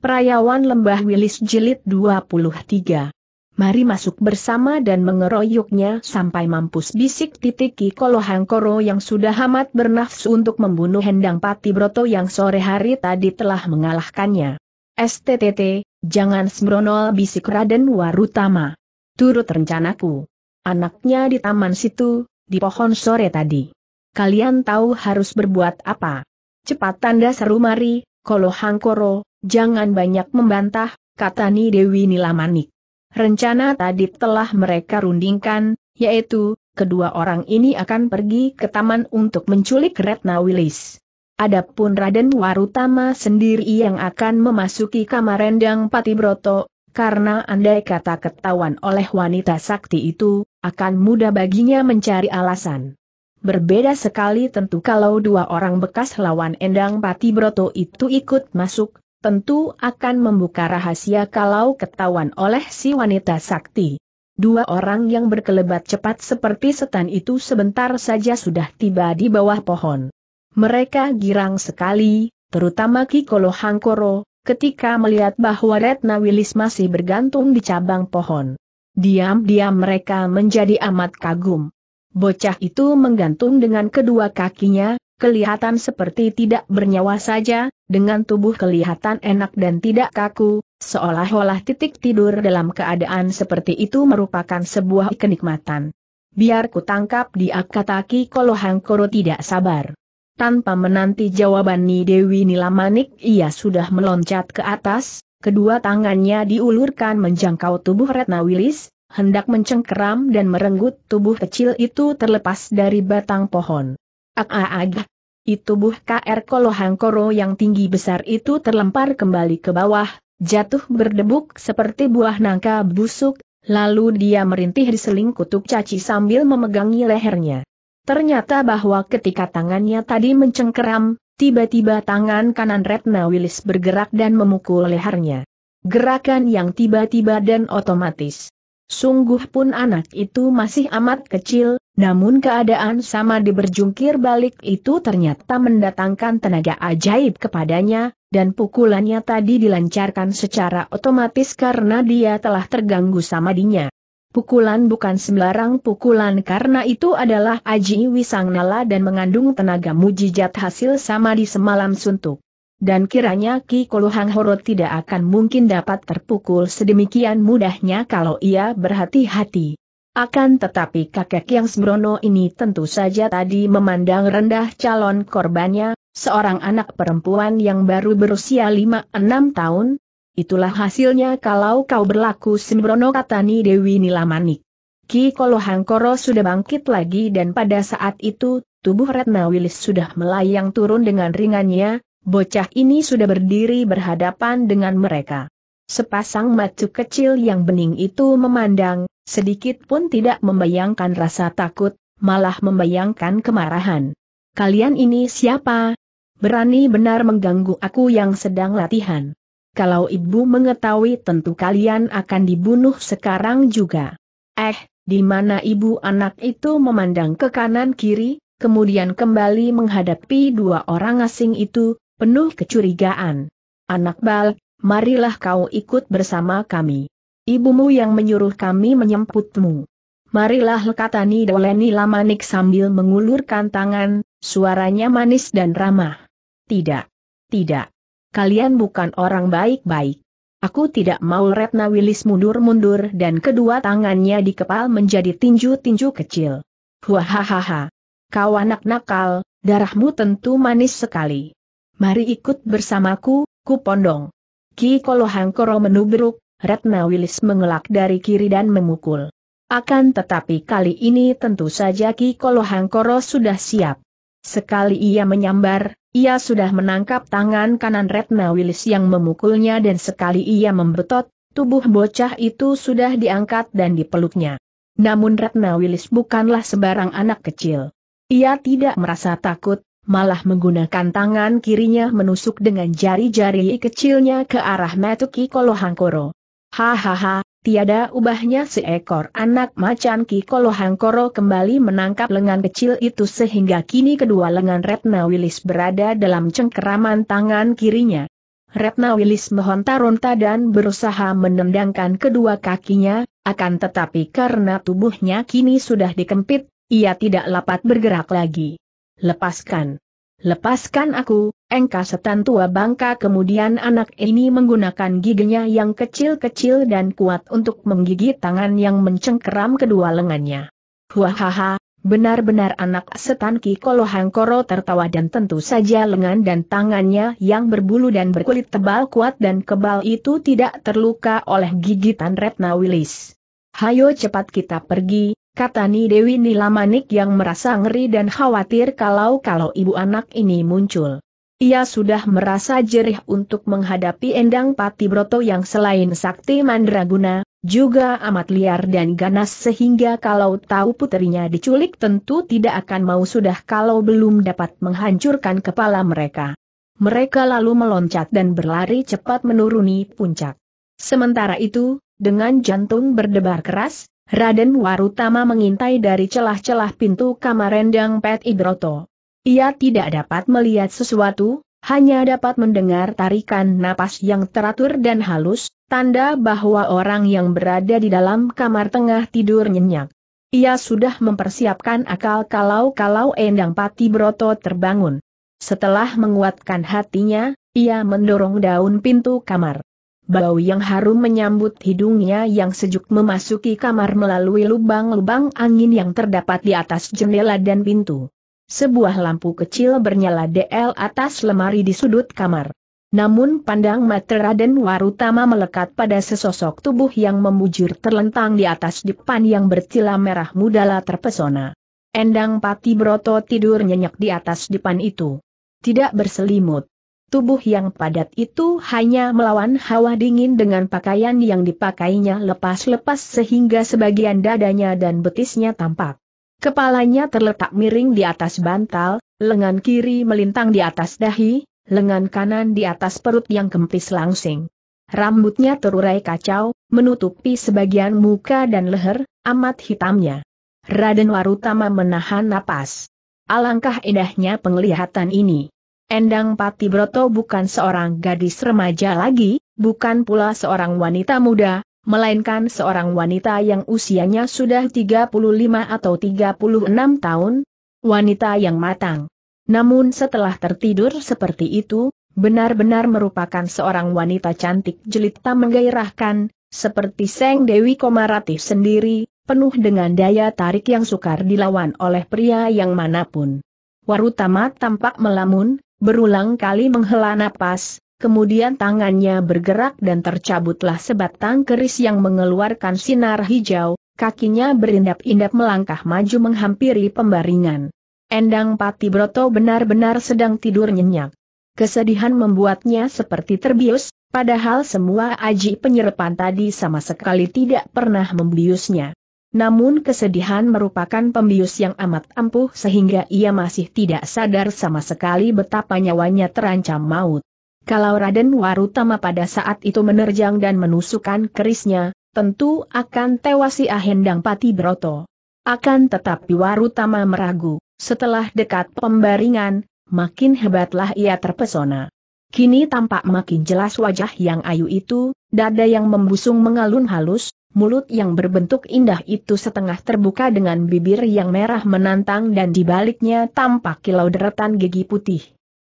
Perayawan Lembah Wilis Jilid 23. Mari masuk bersama dan mengeroyoknya sampai mampus bisik titiki kolohang koro yang sudah amat bernafsu untuk membunuh Hendang Pati Broto yang sore hari tadi telah mengalahkannya. STTT, jangan sembrono bisik Raden Warutama. Turut rencanaku. Anaknya di taman situ, di pohon sore tadi. Kalian tahu harus berbuat apa. Cepat tanda seru mari, kolohang koro, Jangan banyak membantah, kata Ni Dewi Nilamanik. Rencana tadi telah mereka rundingkan, yaitu, kedua orang ini akan pergi ke taman untuk menculik Retna Wilis. Adapun Raden Warutama sendiri yang akan memasuki kamar rendang Patibroto, karena andai kata ketahuan oleh wanita sakti itu, akan mudah baginya mencari alasan. Berbeda sekali tentu kalau dua orang bekas lawan Endang Patibroto itu ikut masuk, tentu akan membuka rahasia kalau ketahuan oleh si wanita sakti. Dua orang yang berkelebat cepat seperti setan itu sebentar saja sudah tiba di bawah pohon. Mereka girang sekali, terutama Kikolo Hangkoro, ketika melihat bahwa Retna Wilis masih bergantung di cabang pohon. Diam-diam mereka menjadi amat kagum. Bocah itu menggantung dengan kedua kakinya, kelihatan seperti tidak bernyawa saja, dengan tubuh kelihatan enak dan tidak kaku, seolah-olah titik tidur dalam keadaan seperti itu merupakan sebuah kenikmatan. Biar ku tangkap di akataki Ki Kolohang Koro tidak sabar. Tanpa menanti jawaban Ni Dewi Nilamanik ia sudah meloncat ke atas, kedua tangannya diulurkan menjangkau tubuh Retna Wilis, hendak mencengkeram dan merenggut tubuh kecil itu terlepas dari batang pohon. Aaag! itu Tubuh KR Koro yang tinggi besar itu terlempar kembali ke bawah, jatuh berdebuk seperti buah nangka busuk, lalu dia merintih di seling kutuk caci sambil memegangi lehernya. Ternyata bahwa ketika tangannya tadi mencengkeram, tiba-tiba tangan kanan Retna Wilis bergerak dan memukul lehernya. Gerakan yang tiba-tiba dan otomatis. Sungguh pun anak itu masih amat kecil, namun keadaan sama diberjungkir balik itu ternyata mendatangkan tenaga ajaib kepadanya, dan pukulannya tadi dilancarkan secara otomatis karena dia telah terganggu sama samadinya. Pukulan bukan sembarang pukulan karena itu adalah aji wisang nala dan mengandung tenaga mujijat hasil sama di semalam suntuk dan kiranya Ki Kolohan Horo tidak akan mungkin dapat terpukul sedemikian mudahnya kalau ia berhati-hati. Akan tetapi kakek yang sembrono ini tentu saja tadi memandang rendah calon korbannya, seorang anak perempuan yang baru berusia 5-6 tahun, itulah hasilnya kalau kau berlaku sembrono katani Dewi Nilamanik. Ki Kolohang Koro sudah bangkit lagi dan pada saat itu, tubuh Retna Wilis sudah melayang turun dengan ringannya, Bocah ini sudah berdiri berhadapan dengan mereka. Sepasang mata kecil yang bening itu memandang, sedikit pun tidak membayangkan rasa takut, malah membayangkan kemarahan. Kalian ini siapa? Berani benar mengganggu aku yang sedang latihan. Kalau ibu mengetahui tentu kalian akan dibunuh sekarang juga. Eh, di mana ibu anak itu memandang ke kanan kiri, kemudian kembali menghadapi dua orang asing itu, penuh kecurigaan. Anak bal, marilah kau ikut bersama kami. Ibumu yang menyuruh kami menyemputmu. Marilah lekatani doleni lamanik sambil mengulurkan tangan, suaranya manis dan ramah. Tidak. Tidak. Kalian bukan orang baik-baik. Aku tidak mau Retna Wilis mundur-mundur dan kedua tangannya dikepal menjadi tinju-tinju kecil. Wahahaha. Kau anak nakal, darahmu tentu manis sekali. Mari ikut bersamaku, kupondong. Ki Kolohangkoro menubruk, Ratna Wilis mengelak dari kiri dan memukul. Akan tetapi kali ini tentu saja Ki Kolohangkoro sudah siap. Sekali ia menyambar, ia sudah menangkap tangan kanan Ratna Wilis yang memukulnya dan sekali ia membetot, tubuh bocah itu sudah diangkat dan dipeluknya. Namun Ratna Wilis bukanlah sebarang anak kecil. Ia tidak merasa takut, malah menggunakan tangan kirinya menusuk dengan jari-jari kecilnya ke arah metuki Kolohangkoro. Hahaha, tiada ubahnya seekor anak macan Ki Kolohangkoro kembali menangkap lengan kecil itu sehingga kini kedua lengan Retna Wilis berada dalam cengkeraman tangan kirinya. Retna Wilis mohon taronta dan berusaha menendangkan kedua kakinya, akan tetapi karena tubuhnya kini sudah dikempit, ia tidak dapat bergerak lagi lepaskan. Lepaskan aku, engka setan tua bangka kemudian anak ini menggunakan giginya yang kecil-kecil dan kuat untuk menggigit tangan yang mencengkeram kedua lengannya. Huahaha, benar-benar anak setan Ki Kolohangkoro tertawa dan tentu saja lengan dan tangannya yang berbulu dan berkulit tebal kuat dan kebal itu tidak terluka oleh gigitan Retna Wilis. Hayo cepat kita pergi, Kata Ni Dewi Nilamanik yang merasa ngeri dan khawatir kalau-kalau ibu anak ini muncul. Ia sudah merasa jerih untuk menghadapi Endang Pati Broto yang selain sakti mandraguna, juga amat liar dan ganas sehingga kalau tahu putrinya diculik tentu tidak akan mau sudah kalau belum dapat menghancurkan kepala mereka. Mereka lalu meloncat dan berlari cepat menuruni puncak. Sementara itu, dengan jantung berdebar keras, Raden Warutama mengintai dari celah-celah pintu kamar rendang Pet Ibroto. Ia tidak dapat melihat sesuatu, hanya dapat mendengar tarikan napas yang teratur dan halus, tanda bahwa orang yang berada di dalam kamar tengah tidur nyenyak. Ia sudah mempersiapkan akal kalau-kalau Endang Pati Broto terbangun. Setelah menguatkan hatinya, ia mendorong daun pintu kamar bau yang harum menyambut hidungnya yang sejuk memasuki kamar melalui lubang-lubang angin yang terdapat di atas jendela dan pintu. Sebuah lampu kecil bernyala DL atas lemari di sudut kamar. Namun pandang mata Raden Warutama melekat pada sesosok tubuh yang membujur terlentang di atas depan yang bercila merah muda mudala terpesona. Endang Pati Broto tidur nyenyak di atas depan itu. Tidak berselimut. Tubuh yang padat itu hanya melawan hawa dingin dengan pakaian yang dipakainya lepas-lepas sehingga sebagian dadanya dan betisnya tampak. Kepalanya terletak miring di atas bantal, lengan kiri melintang di atas dahi, lengan kanan di atas perut yang kempis langsing. Rambutnya terurai kacau, menutupi sebagian muka dan leher, amat hitamnya. Raden Warutama menahan napas. Alangkah indahnya penglihatan ini. Endang Pati Broto bukan seorang gadis remaja lagi, bukan pula seorang wanita muda, melainkan seorang wanita yang usianya sudah 35 atau 36 tahun, wanita yang matang. Namun setelah tertidur seperti itu, benar-benar merupakan seorang wanita cantik jelita menggairahkan, seperti Seng Dewi Komaratif sendiri, penuh dengan daya tarik yang sukar dilawan oleh pria yang manapun. Warutama tampak melamun, berulang kali menghela napas, kemudian tangannya bergerak dan tercabutlah sebatang keris yang mengeluarkan sinar hijau, kakinya berindap-indap melangkah maju menghampiri pembaringan. Endang Pati Broto benar-benar sedang tidur nyenyak. Kesedihan membuatnya seperti terbius, padahal semua aji penyerepan tadi sama sekali tidak pernah membiusnya. Namun kesedihan merupakan pembius yang amat ampuh sehingga ia masih tidak sadar sama sekali betapa nyawanya terancam maut. Kalau Raden Warutama pada saat itu menerjang dan menusukkan kerisnya, tentu akan tewas tewasi Ahendang Pati Broto. Akan tetapi Warutama meragu, setelah dekat pembaringan, makin hebatlah ia terpesona. Kini tampak makin jelas wajah yang ayu itu, dada yang membusung mengalun halus, Mulut yang berbentuk indah itu setengah terbuka dengan bibir yang merah menantang dan di baliknya tampak kilau deretan gigi putih.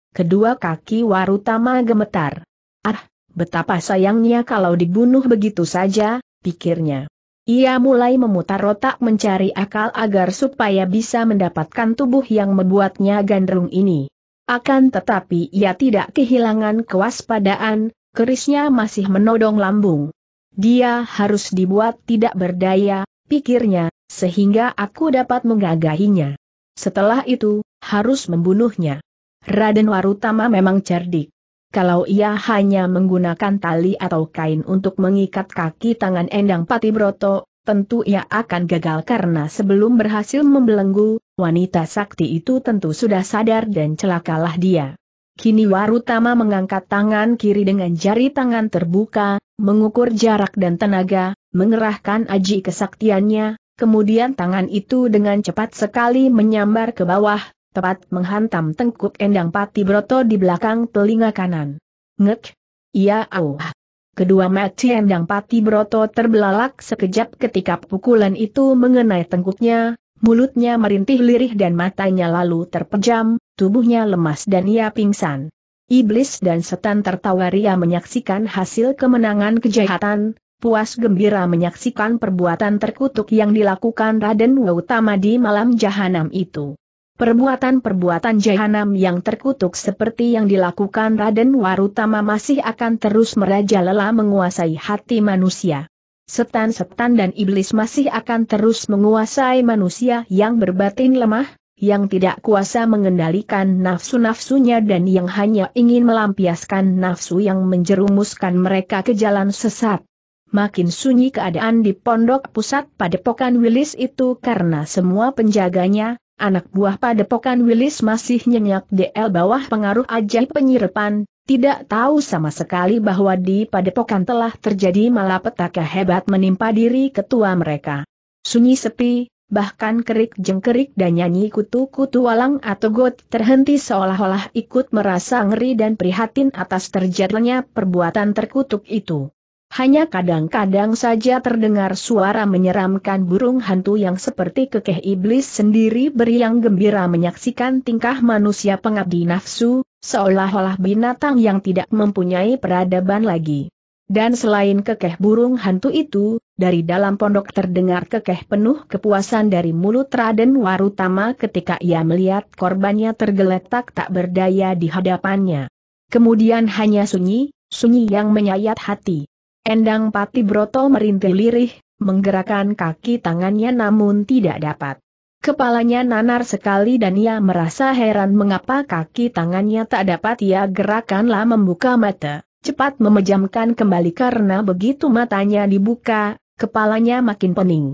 Kedua kaki Warutama gemetar. Ah, betapa sayangnya kalau dibunuh begitu saja, pikirnya. Ia mulai memutar otak mencari akal agar supaya bisa mendapatkan tubuh yang membuatnya gandrung ini. Akan tetapi ia tidak kehilangan kewaspadaan, kerisnya masih menodong lambung. Dia harus dibuat tidak berdaya, pikirnya, sehingga aku dapat menggagahinya. Setelah itu, harus membunuhnya. Raden Warutama memang cerdik. Kalau ia hanya menggunakan tali atau kain untuk mengikat kaki tangan Endang Pati Broto, tentu ia akan gagal karena sebelum berhasil membelenggu, wanita sakti itu tentu sudah sadar dan celakalah dia. Kini Warutama mengangkat tangan kiri dengan jari tangan terbuka, mengukur jarak dan tenaga, mengerahkan aji kesaktiannya, kemudian tangan itu dengan cepat sekali menyambar ke bawah, tepat menghantam tengkuk Endang Pati Broto di belakang telinga kanan. Ngek! Iya Allah. Kedua mati Endang Pati Broto terbelalak sekejap ketika pukulan itu mengenai tengkuknya, mulutnya merintih lirih dan matanya lalu terpejam, tubuhnya lemas dan ia pingsan. Iblis dan setan tertawa ria menyaksikan hasil kemenangan kejahatan, puas gembira menyaksikan perbuatan terkutuk yang dilakukan Raden Wautama di malam jahanam itu. Perbuatan-perbuatan jahanam yang terkutuk seperti yang dilakukan Raden Warutama masih akan terus merajalela menguasai hati manusia setan-setan dan iblis masih akan terus menguasai manusia yang berbatin lemah, yang tidak kuasa mengendalikan nafsu-nafsunya dan yang hanya ingin melampiaskan nafsu yang menjerumuskan mereka ke jalan sesat. Makin sunyi keadaan di pondok pusat padepokan Wilis itu karena semua penjaganya, anak buah padepokan Wilis masih nyenyak di bawah pengaruh ajaib penyirepan tidak tahu sama sekali bahwa di padepokan telah terjadi malapetaka hebat menimpa diri ketua mereka. Sunyi sepi, bahkan kerik jengkerik dan nyanyi kutu-kutu walang atau got terhenti seolah-olah ikut merasa ngeri dan prihatin atas terjadinya perbuatan terkutuk itu. Hanya kadang-kadang saja terdengar suara menyeramkan burung hantu yang seperti kekeh iblis sendiri beriang gembira menyaksikan tingkah manusia pengabdi nafsu, seolah-olah binatang yang tidak mempunyai peradaban lagi. Dan selain kekeh burung hantu itu, dari dalam pondok terdengar kekeh penuh kepuasan dari mulut Raden Warutama ketika ia melihat korbannya tergeletak tak berdaya di hadapannya. Kemudian hanya sunyi, sunyi yang menyayat hati. Endang Pati Broto merintih lirih, menggerakkan kaki tangannya namun tidak dapat. Kepalanya nanar sekali dan ia merasa heran mengapa kaki tangannya tak dapat ia gerakanlah membuka mata, cepat memejamkan kembali karena begitu matanya dibuka, kepalanya makin pening.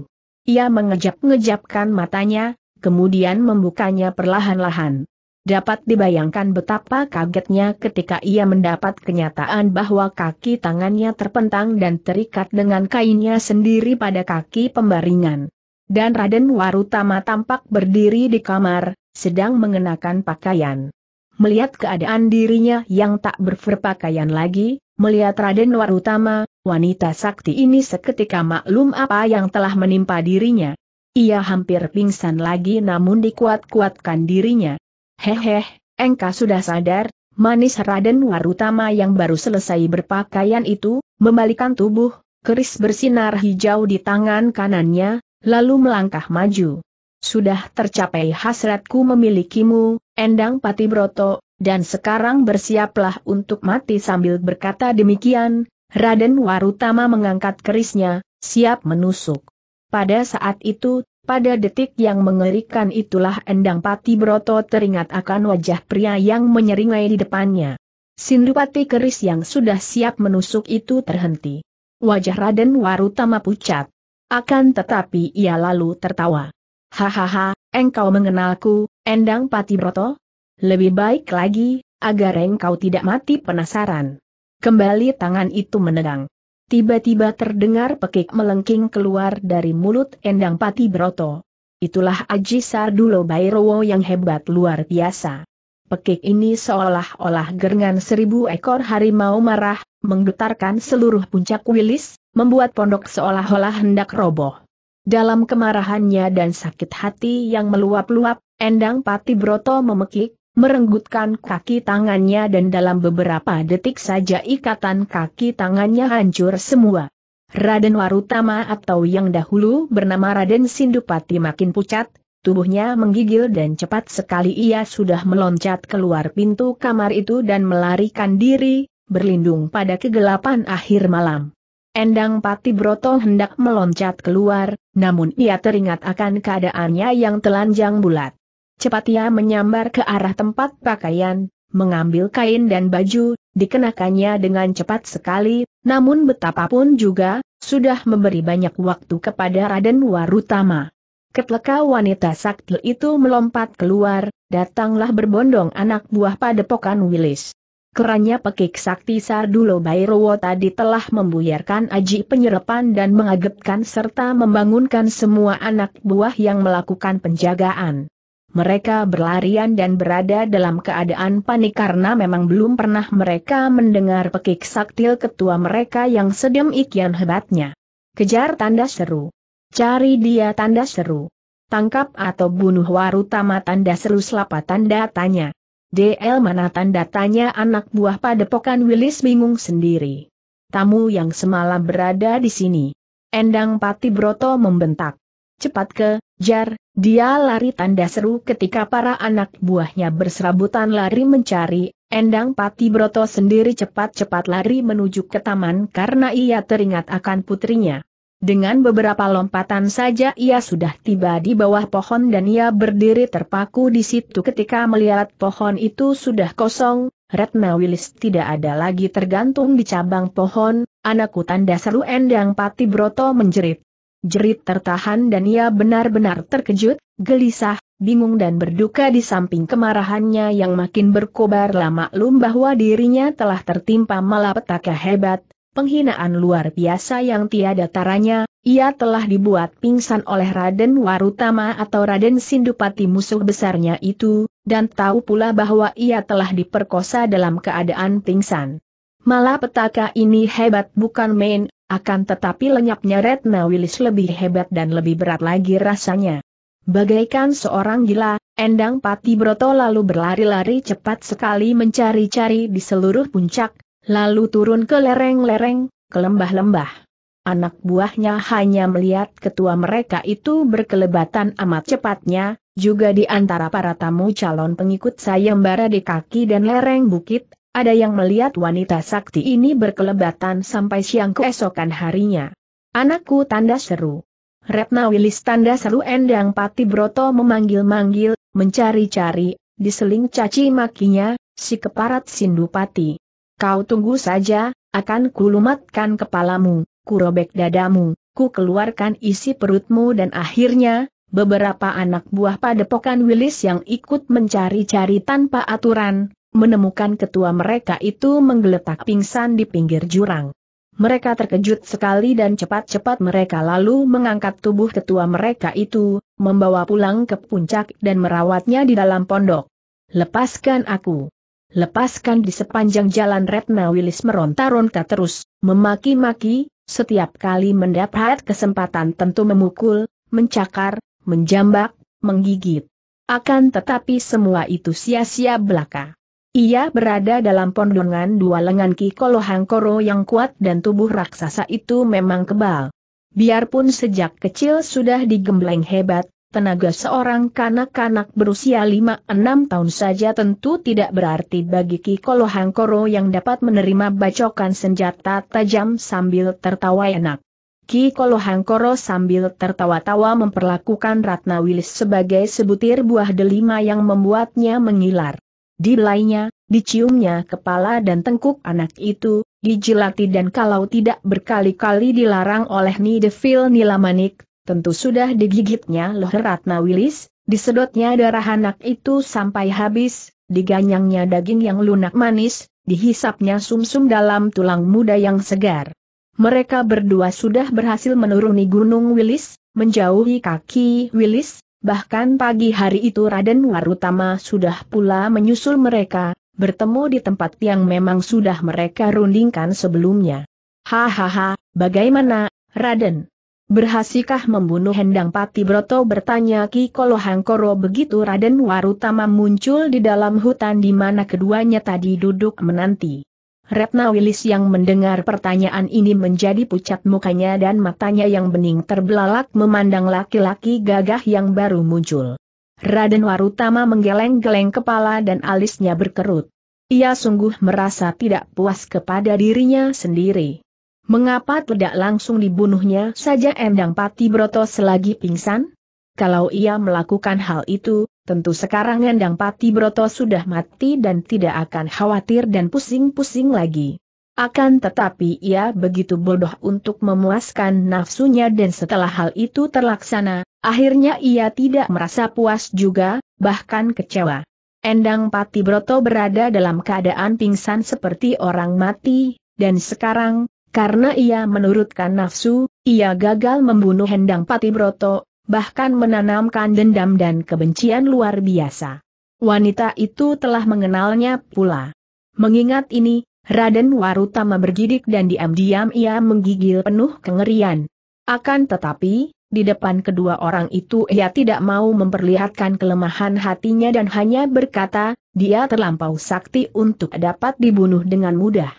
Ia mengejap-ngejapkan matanya, kemudian membukanya perlahan-lahan. Dapat dibayangkan betapa kagetnya ketika ia mendapat kenyataan bahwa kaki tangannya terpentang dan terikat dengan kainnya sendiri pada kaki pembaringan. Dan Raden Warutama tampak berdiri di kamar, sedang mengenakan pakaian. Melihat keadaan dirinya yang tak berperpakaian lagi, melihat Raden Warutama, wanita sakti ini seketika maklum apa yang telah menimpa dirinya. Ia hampir pingsan lagi namun dikuat-kuatkan dirinya Hehe, engkau sudah sadar, manis Raden Warutama yang baru selesai berpakaian itu, membalikan tubuh, keris bersinar hijau di tangan kanannya, lalu melangkah maju. Sudah tercapai hasratku memilikimu, Endang Broto, dan sekarang bersiaplah untuk mati sambil berkata demikian, Raden Warutama mengangkat kerisnya, siap menusuk. Pada saat itu, pada detik yang mengerikan itulah Endang Pati Broto teringat akan wajah pria yang menyeringai di depannya. Sindupati keris yang sudah siap menusuk itu terhenti. Wajah Raden Warutama pucat. Akan tetapi ia lalu tertawa. Hahaha, engkau mengenalku, Endang Pati Broto? Lebih baik lagi, agar engkau tidak mati penasaran. Kembali tangan itu menedang. Tiba-tiba terdengar pekik melengking keluar dari mulut Endang Pati Broto. Itulah Aji Sardulo Bairowo yang hebat luar biasa. Pekik ini seolah-olah gerengan seribu ekor harimau marah, menggetarkan seluruh puncak wilis, membuat pondok seolah-olah hendak roboh. Dalam kemarahannya dan sakit hati yang meluap-luap, Endang Pati Broto memekik, Merenggutkan kaki tangannya dan dalam beberapa detik saja ikatan kaki tangannya hancur semua. Raden Warutama atau yang dahulu bernama Raden Sindupati makin pucat, tubuhnya menggigil dan cepat sekali ia sudah meloncat keluar pintu kamar itu dan melarikan diri, berlindung pada kegelapan akhir malam. Endang Pati Broto hendak meloncat keluar, namun ia teringat akan keadaannya yang telanjang bulat. Cepat ia menyambar ke arah tempat pakaian, mengambil kain dan baju, dikenakannya dengan cepat sekali, namun betapapun juga, sudah memberi banyak waktu kepada Raden Warutama. Ketika wanita sakti itu melompat keluar, datanglah berbondong anak buah padepokan Wilis. Kerannya pekik sakti Sardulo Bairowo tadi telah membuyarkan aji penyerapan dan mengagetkan serta membangunkan semua anak buah yang melakukan penjagaan. Mereka berlarian dan berada dalam keadaan panik karena memang belum pernah mereka mendengar pekik saktil ketua mereka yang sedemikian hebatnya. Kejar tanda seru. Cari dia tanda seru. Tangkap atau bunuh warutama tanda seru selapa tanda tanya. DL mana tanda tanya anak buah padepokan Willis bingung sendiri. Tamu yang semalam berada di sini. Endang Pati Broto membentak cepat ke, jar, dia lari tanda seru ketika para anak buahnya berserabutan lari mencari, Endang Pati Broto sendiri cepat-cepat lari menuju ke taman karena ia teringat akan putrinya. Dengan beberapa lompatan saja ia sudah tiba di bawah pohon dan ia berdiri terpaku di situ ketika melihat pohon itu sudah kosong, Retna Wilis tidak ada lagi tergantung di cabang pohon, anakku tanda seru Endang Pati Broto menjerit jerit tertahan dan ia benar-benar terkejut, gelisah, bingung dan berduka di samping kemarahannya yang makin berkobar lama lum bahwa dirinya telah tertimpa malapetaka hebat, penghinaan luar biasa yang tiada taranya, ia telah dibuat pingsan oleh Raden Warutama atau Raden Sindupati musuh besarnya itu, dan tahu pula bahwa ia telah diperkosa dalam keadaan pingsan. Malapetaka ini hebat bukan main, akan tetapi lenyapnya Retna Wilis lebih hebat dan lebih berat lagi rasanya. Bagaikan seorang gila, Endang Pati Broto lalu berlari-lari cepat sekali mencari-cari di seluruh puncak, lalu turun ke lereng-lereng, ke lembah-lembah. Anak buahnya hanya melihat ketua mereka itu berkelebatan amat cepatnya, juga di antara para tamu calon pengikut sayembara di kaki dan lereng bukit, ada yang melihat wanita sakti ini berkelebatan sampai siang keesokan harinya. Anakku tanda seru. Retna Wilis tanda seru Endang Pati Broto memanggil-manggil, mencari-cari, diseling caci makinya, si keparat Sindupati. Kau tunggu saja, akan kulumatkan kepalamu, kurobek dadamu, ku keluarkan isi perutmu dan akhirnya, beberapa anak buah padepokan Wilis yang ikut mencari-cari tanpa aturan, menemukan ketua mereka itu menggeletak pingsan di pinggir jurang. Mereka terkejut sekali dan cepat-cepat mereka lalu mengangkat tubuh ketua mereka itu, membawa pulang ke puncak dan merawatnya di dalam pondok. Lepaskan aku. Lepaskan di sepanjang jalan Retna Wilis meronta-ronta terus, memaki-maki, setiap kali mendapat kesempatan tentu memukul, mencakar, menjambak, menggigit. Akan tetapi semua itu sia-sia belaka. Ia berada dalam pondongan dua lengan Ki Koro yang kuat dan tubuh raksasa itu memang kebal. Biarpun sejak kecil sudah digembleng hebat, tenaga seorang kanak-kanak berusia 5-6 tahun saja tentu tidak berarti bagi Ki Koro yang dapat menerima bacokan senjata tajam sambil tertawa enak. Ki Koro sambil tertawa-tawa memperlakukan Ratna Wilis sebagai sebutir buah delima yang membuatnya mengilar. Dibelainya, diciumnya kepala dan tengkuk anak itu, dijilati dan kalau tidak berkali-kali dilarang oleh Nideville Nilamanik, tentu sudah digigitnya loh Ratna Wilis, disedotnya darah anak itu sampai habis, diganyangnya daging yang lunak manis, dihisapnya sumsum -sum dalam tulang muda yang segar. Mereka berdua sudah berhasil menuruni Gunung Wilis, menjauhi kaki Willis, Bahkan pagi hari itu Raden Warutama sudah pula menyusul mereka, bertemu di tempat yang memang sudah mereka rundingkan sebelumnya. Hahaha, bagaimana, Raden? Berhasilkah membunuh Hendang Pati Broto bertanya Ki Kolohangkoro begitu Raden Warutama muncul di dalam hutan di mana keduanya tadi duduk menanti. Retna Wilis yang mendengar pertanyaan ini menjadi pucat mukanya dan matanya yang bening terbelalak memandang laki-laki gagah yang baru muncul. Raden Warutama menggeleng-geleng kepala dan alisnya berkerut. Ia sungguh merasa tidak puas kepada dirinya sendiri. Mengapa tidak langsung dibunuhnya saja Endang Pati Broto selagi pingsan? Kalau ia melakukan hal itu, Tentu sekarang Endang Pati Broto sudah mati dan tidak akan khawatir dan pusing-pusing lagi. Akan tetapi ia begitu bodoh untuk memuaskan nafsunya dan setelah hal itu terlaksana, akhirnya ia tidak merasa puas juga, bahkan kecewa. Endang Pati Broto berada dalam keadaan pingsan seperti orang mati, dan sekarang, karena ia menurutkan nafsu, ia gagal membunuh Endang Pati Broto, bahkan menanamkan dendam dan kebencian luar biasa. Wanita itu telah mengenalnya pula. Mengingat ini, Raden Warutama bergidik dan diam-diam ia menggigil penuh kengerian. Akan tetapi, di depan kedua orang itu ia tidak mau memperlihatkan kelemahan hatinya dan hanya berkata, dia terlampau sakti untuk dapat dibunuh dengan mudah.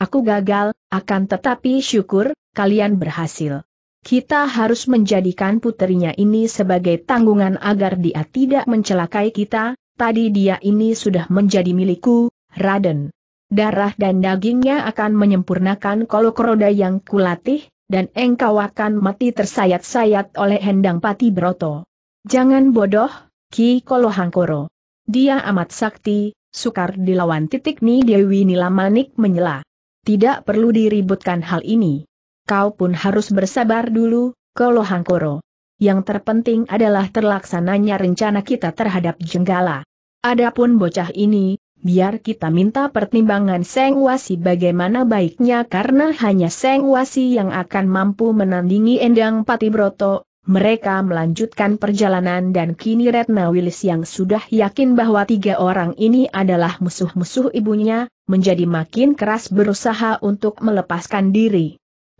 Aku gagal, akan tetapi syukur, kalian berhasil. Kita harus menjadikan putrinya ini sebagai tanggungan agar dia tidak mencelakai kita, tadi dia ini sudah menjadi milikku, Raden. Darah dan dagingnya akan menyempurnakan roda yang kulatih, dan engkau akan mati tersayat-sayat oleh hendang pati broto. Jangan bodoh, Ki Kolohangkoro. Dia amat sakti, sukar dilawan titik ni Dewi Nilamanik menyela. Tidak perlu diributkan hal ini kau pun harus bersabar dulu, Kolo Hangkoro. Yang terpenting adalah terlaksananya rencana kita terhadap Jenggala. Adapun bocah ini, biar kita minta pertimbangan Seng Wasi bagaimana baiknya karena hanya Seng Wasi yang akan mampu menandingi Endang Patibroto, mereka melanjutkan perjalanan dan kini Retna Wilis yang sudah yakin bahwa tiga orang ini adalah musuh-musuh ibunya, menjadi makin keras berusaha untuk melepaskan diri.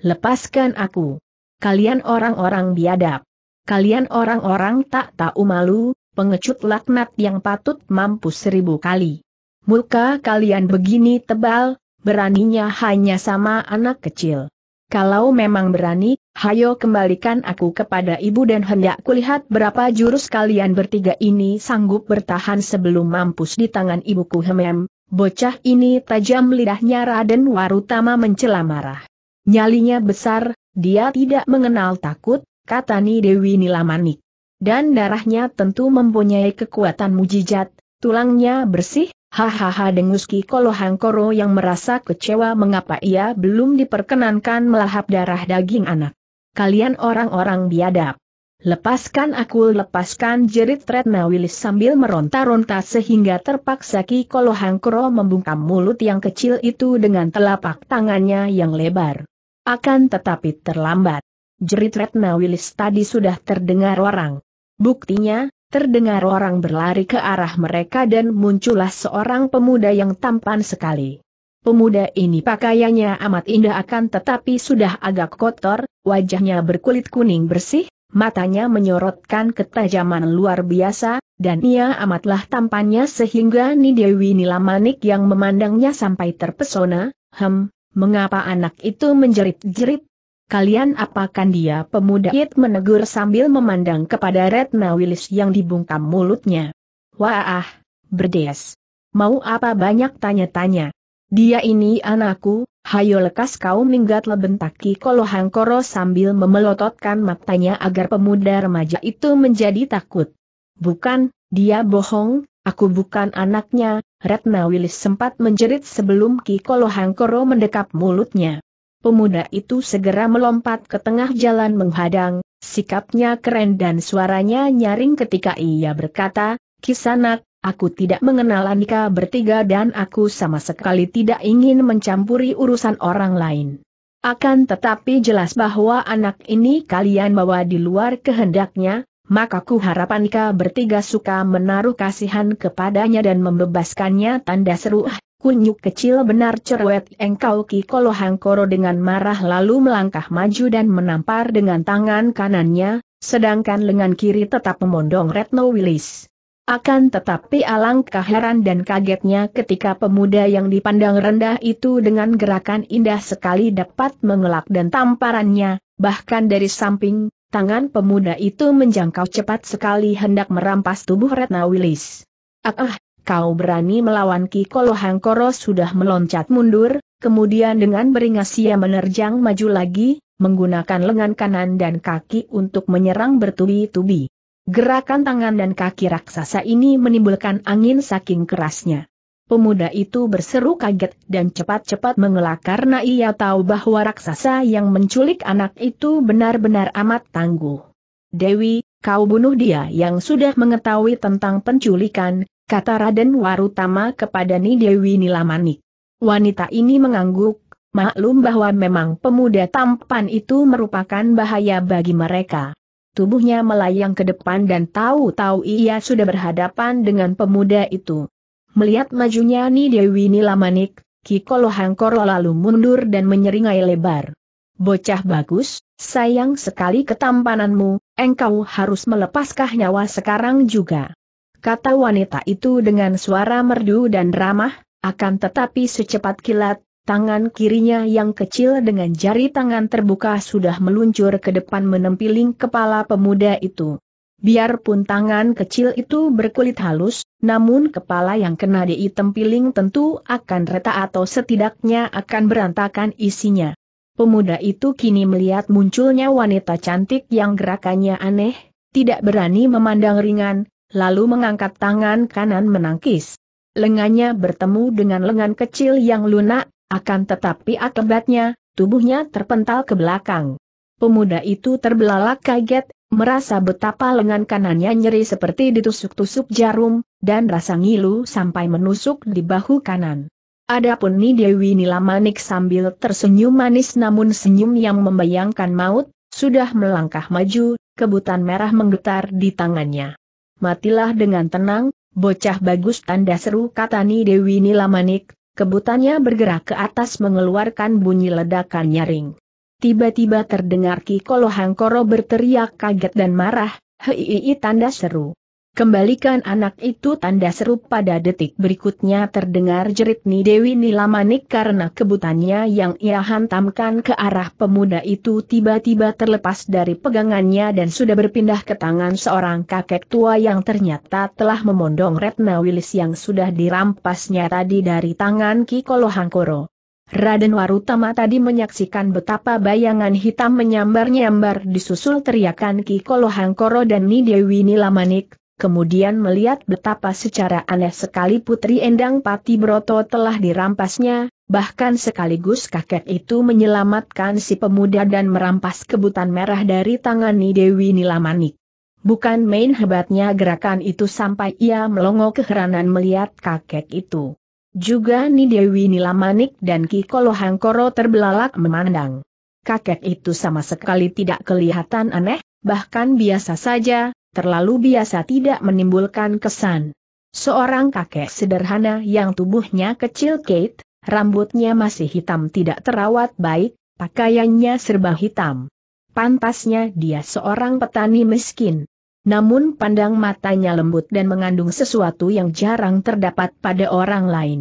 Lepaskan aku. Kalian orang-orang biadab. Kalian orang-orang tak tahu malu, pengecut laknat yang patut mampu seribu kali. Muka kalian begini tebal, beraninya hanya sama anak kecil. Kalau memang berani, hayo kembalikan aku kepada ibu dan hendak kulihat berapa jurus kalian bertiga ini sanggup bertahan sebelum mampus di tangan ibuku hemem. Bocah ini tajam lidahnya Raden Warutama mencela marah. Nyalinya besar, dia tidak mengenal takut, kata Ni Dewi Nilamanik. Dan darahnya tentu mempunyai kekuatan mujizat, tulangnya bersih, hahaha dengus Ki Kolohangkoro yang merasa kecewa mengapa ia belum diperkenankan melahap darah daging anak. Kalian orang-orang biadab. Lepaskan aku lepaskan jerit Retna Wilis sambil meronta-ronta sehingga terpaksa Ki Kolohangkro membungkam mulut yang kecil itu dengan telapak tangannya yang lebar. Akan tetapi terlambat. Jerit Retna Willis tadi sudah terdengar orang. Buktinya, terdengar orang berlari ke arah mereka dan muncullah seorang pemuda yang tampan sekali. Pemuda ini pakaiannya amat indah akan tetapi sudah agak kotor, wajahnya berkulit kuning bersih, matanya menyorotkan ketajaman luar biasa, dan ia amatlah tampannya sehingga Nidewi Nilamanik yang memandangnya sampai terpesona, hem, mengapa anak itu menjerit-jerit? Kalian apakan dia pemuda it menegur sambil memandang kepada Retna Willis yang dibungkam mulutnya. Wah, berdes. Mau apa banyak tanya-tanya. Dia ini anakku, hayo lekas kau minggat lebentaki kolohang koro sambil memelototkan matanya agar pemuda remaja itu menjadi takut. Bukan, dia bohong, Aku bukan anaknya, Ratna Wilis sempat menjerit sebelum Ki Kolohangkoro mendekap mulutnya. Pemuda itu segera melompat ke tengah jalan menghadang, sikapnya keren dan suaranya nyaring ketika ia berkata, Kisanak, aku tidak mengenal Anika bertiga dan aku sama sekali tidak ingin mencampuri urusan orang lain. Akan tetapi jelas bahwa anak ini kalian bawa di luar kehendaknya, maka ku harap Anika bertiga suka menaruh kasihan kepadanya dan membebaskannya tanda seru. Ah, kunyuk kecil benar cerwet engkau Ki Kolohangkoro dengan marah lalu melangkah maju dan menampar dengan tangan kanannya, sedangkan lengan kiri tetap memondong Retno Wilis. Akan tetapi alangkah heran dan kagetnya ketika pemuda yang dipandang rendah itu dengan gerakan indah sekali dapat mengelak dan tamparannya, bahkan dari samping, Tangan pemuda itu menjangkau cepat sekali hendak merampas tubuh Retna Wilis. Ah, ah kau berani melawan Ki Kolohang Koro sudah meloncat mundur, kemudian dengan beringas ia menerjang maju lagi, menggunakan lengan kanan dan kaki untuk menyerang bertubi-tubi. Gerakan tangan dan kaki raksasa ini menimbulkan angin saking kerasnya. Pemuda itu berseru kaget dan cepat-cepat mengelak karena ia tahu bahwa raksasa yang menculik anak itu benar-benar amat tangguh. Dewi, kau bunuh dia yang sudah mengetahui tentang penculikan, kata Raden Warutama kepada Ni Dewi Nilamanik. Wanita ini mengangguk, maklum bahwa memang pemuda tampan itu merupakan bahaya bagi mereka. Tubuhnya melayang ke depan dan tahu-tahu ia sudah berhadapan dengan pemuda itu. Melihat majunya Ni Dewi Nilamanik, Kikolo Hangkoro lalu mundur dan menyeringai lebar. Bocah bagus, sayang sekali ketampananmu, engkau harus melepaskah nyawa sekarang juga. Kata wanita itu dengan suara merdu dan ramah, akan tetapi secepat kilat, tangan kirinya yang kecil dengan jari tangan terbuka sudah meluncur ke depan menempiling kepala pemuda itu. Biarpun tangan kecil itu berkulit halus, namun kepala yang kena piling tentu akan retak atau setidaknya akan berantakan isinya. Pemuda itu kini melihat munculnya wanita cantik yang gerakannya aneh, tidak berani memandang ringan, lalu mengangkat tangan kanan menangkis. Lengannya bertemu dengan lengan kecil yang lunak, akan tetapi akibatnya, tubuhnya terpental ke belakang. Pemuda itu terbelalak kaget, merasa betapa lengan kanannya nyeri seperti ditusuk-tusuk jarum, dan rasa ngilu sampai menusuk di bahu kanan. Adapun Ni Dewi Nilamanik sambil tersenyum manis namun senyum yang membayangkan maut, sudah melangkah maju, kebutan merah menggetar di tangannya. Matilah dengan tenang, bocah bagus tanda seru kata Ni Dewi Nilamanik, kebutannya bergerak ke atas mengeluarkan bunyi ledakan nyaring. Tiba-tiba terdengar Ki Kolohangkoro berteriak kaget dan marah, hei tanda seru. Kembalikan anak itu tanda seru pada detik berikutnya terdengar jerit Ni Dewi Nilamanik karena kebutannya yang ia hantamkan ke arah pemuda itu tiba-tiba terlepas dari pegangannya dan sudah berpindah ke tangan seorang kakek tua yang ternyata telah memondong Retna Wilis yang sudah dirampasnya tadi dari tangan Ki Kolohangkoro. Raden Warutama tadi menyaksikan betapa bayangan hitam menyambar-nyambar disusul teriakan Ki Kolohangkoro dan Nidewi Nilamanik, kemudian melihat betapa secara aneh sekali Putri Endang Pati Broto telah dirampasnya, bahkan sekaligus kakek itu menyelamatkan si pemuda dan merampas kebutan merah dari tangan Nidewi Nilamanik. Bukan main hebatnya gerakan itu sampai ia melongo keheranan melihat kakek itu. Juga Ni Nidewi Nilamanik dan Ki Kolohangkoro terbelalak memandang. Kakek itu sama sekali tidak kelihatan aneh, bahkan biasa saja, terlalu biasa tidak menimbulkan kesan. Seorang kakek sederhana yang tubuhnya kecil Kate, rambutnya masih hitam tidak terawat baik, pakaiannya serba hitam. Pantasnya dia seorang petani miskin namun pandang matanya lembut dan mengandung sesuatu yang jarang terdapat pada orang lain.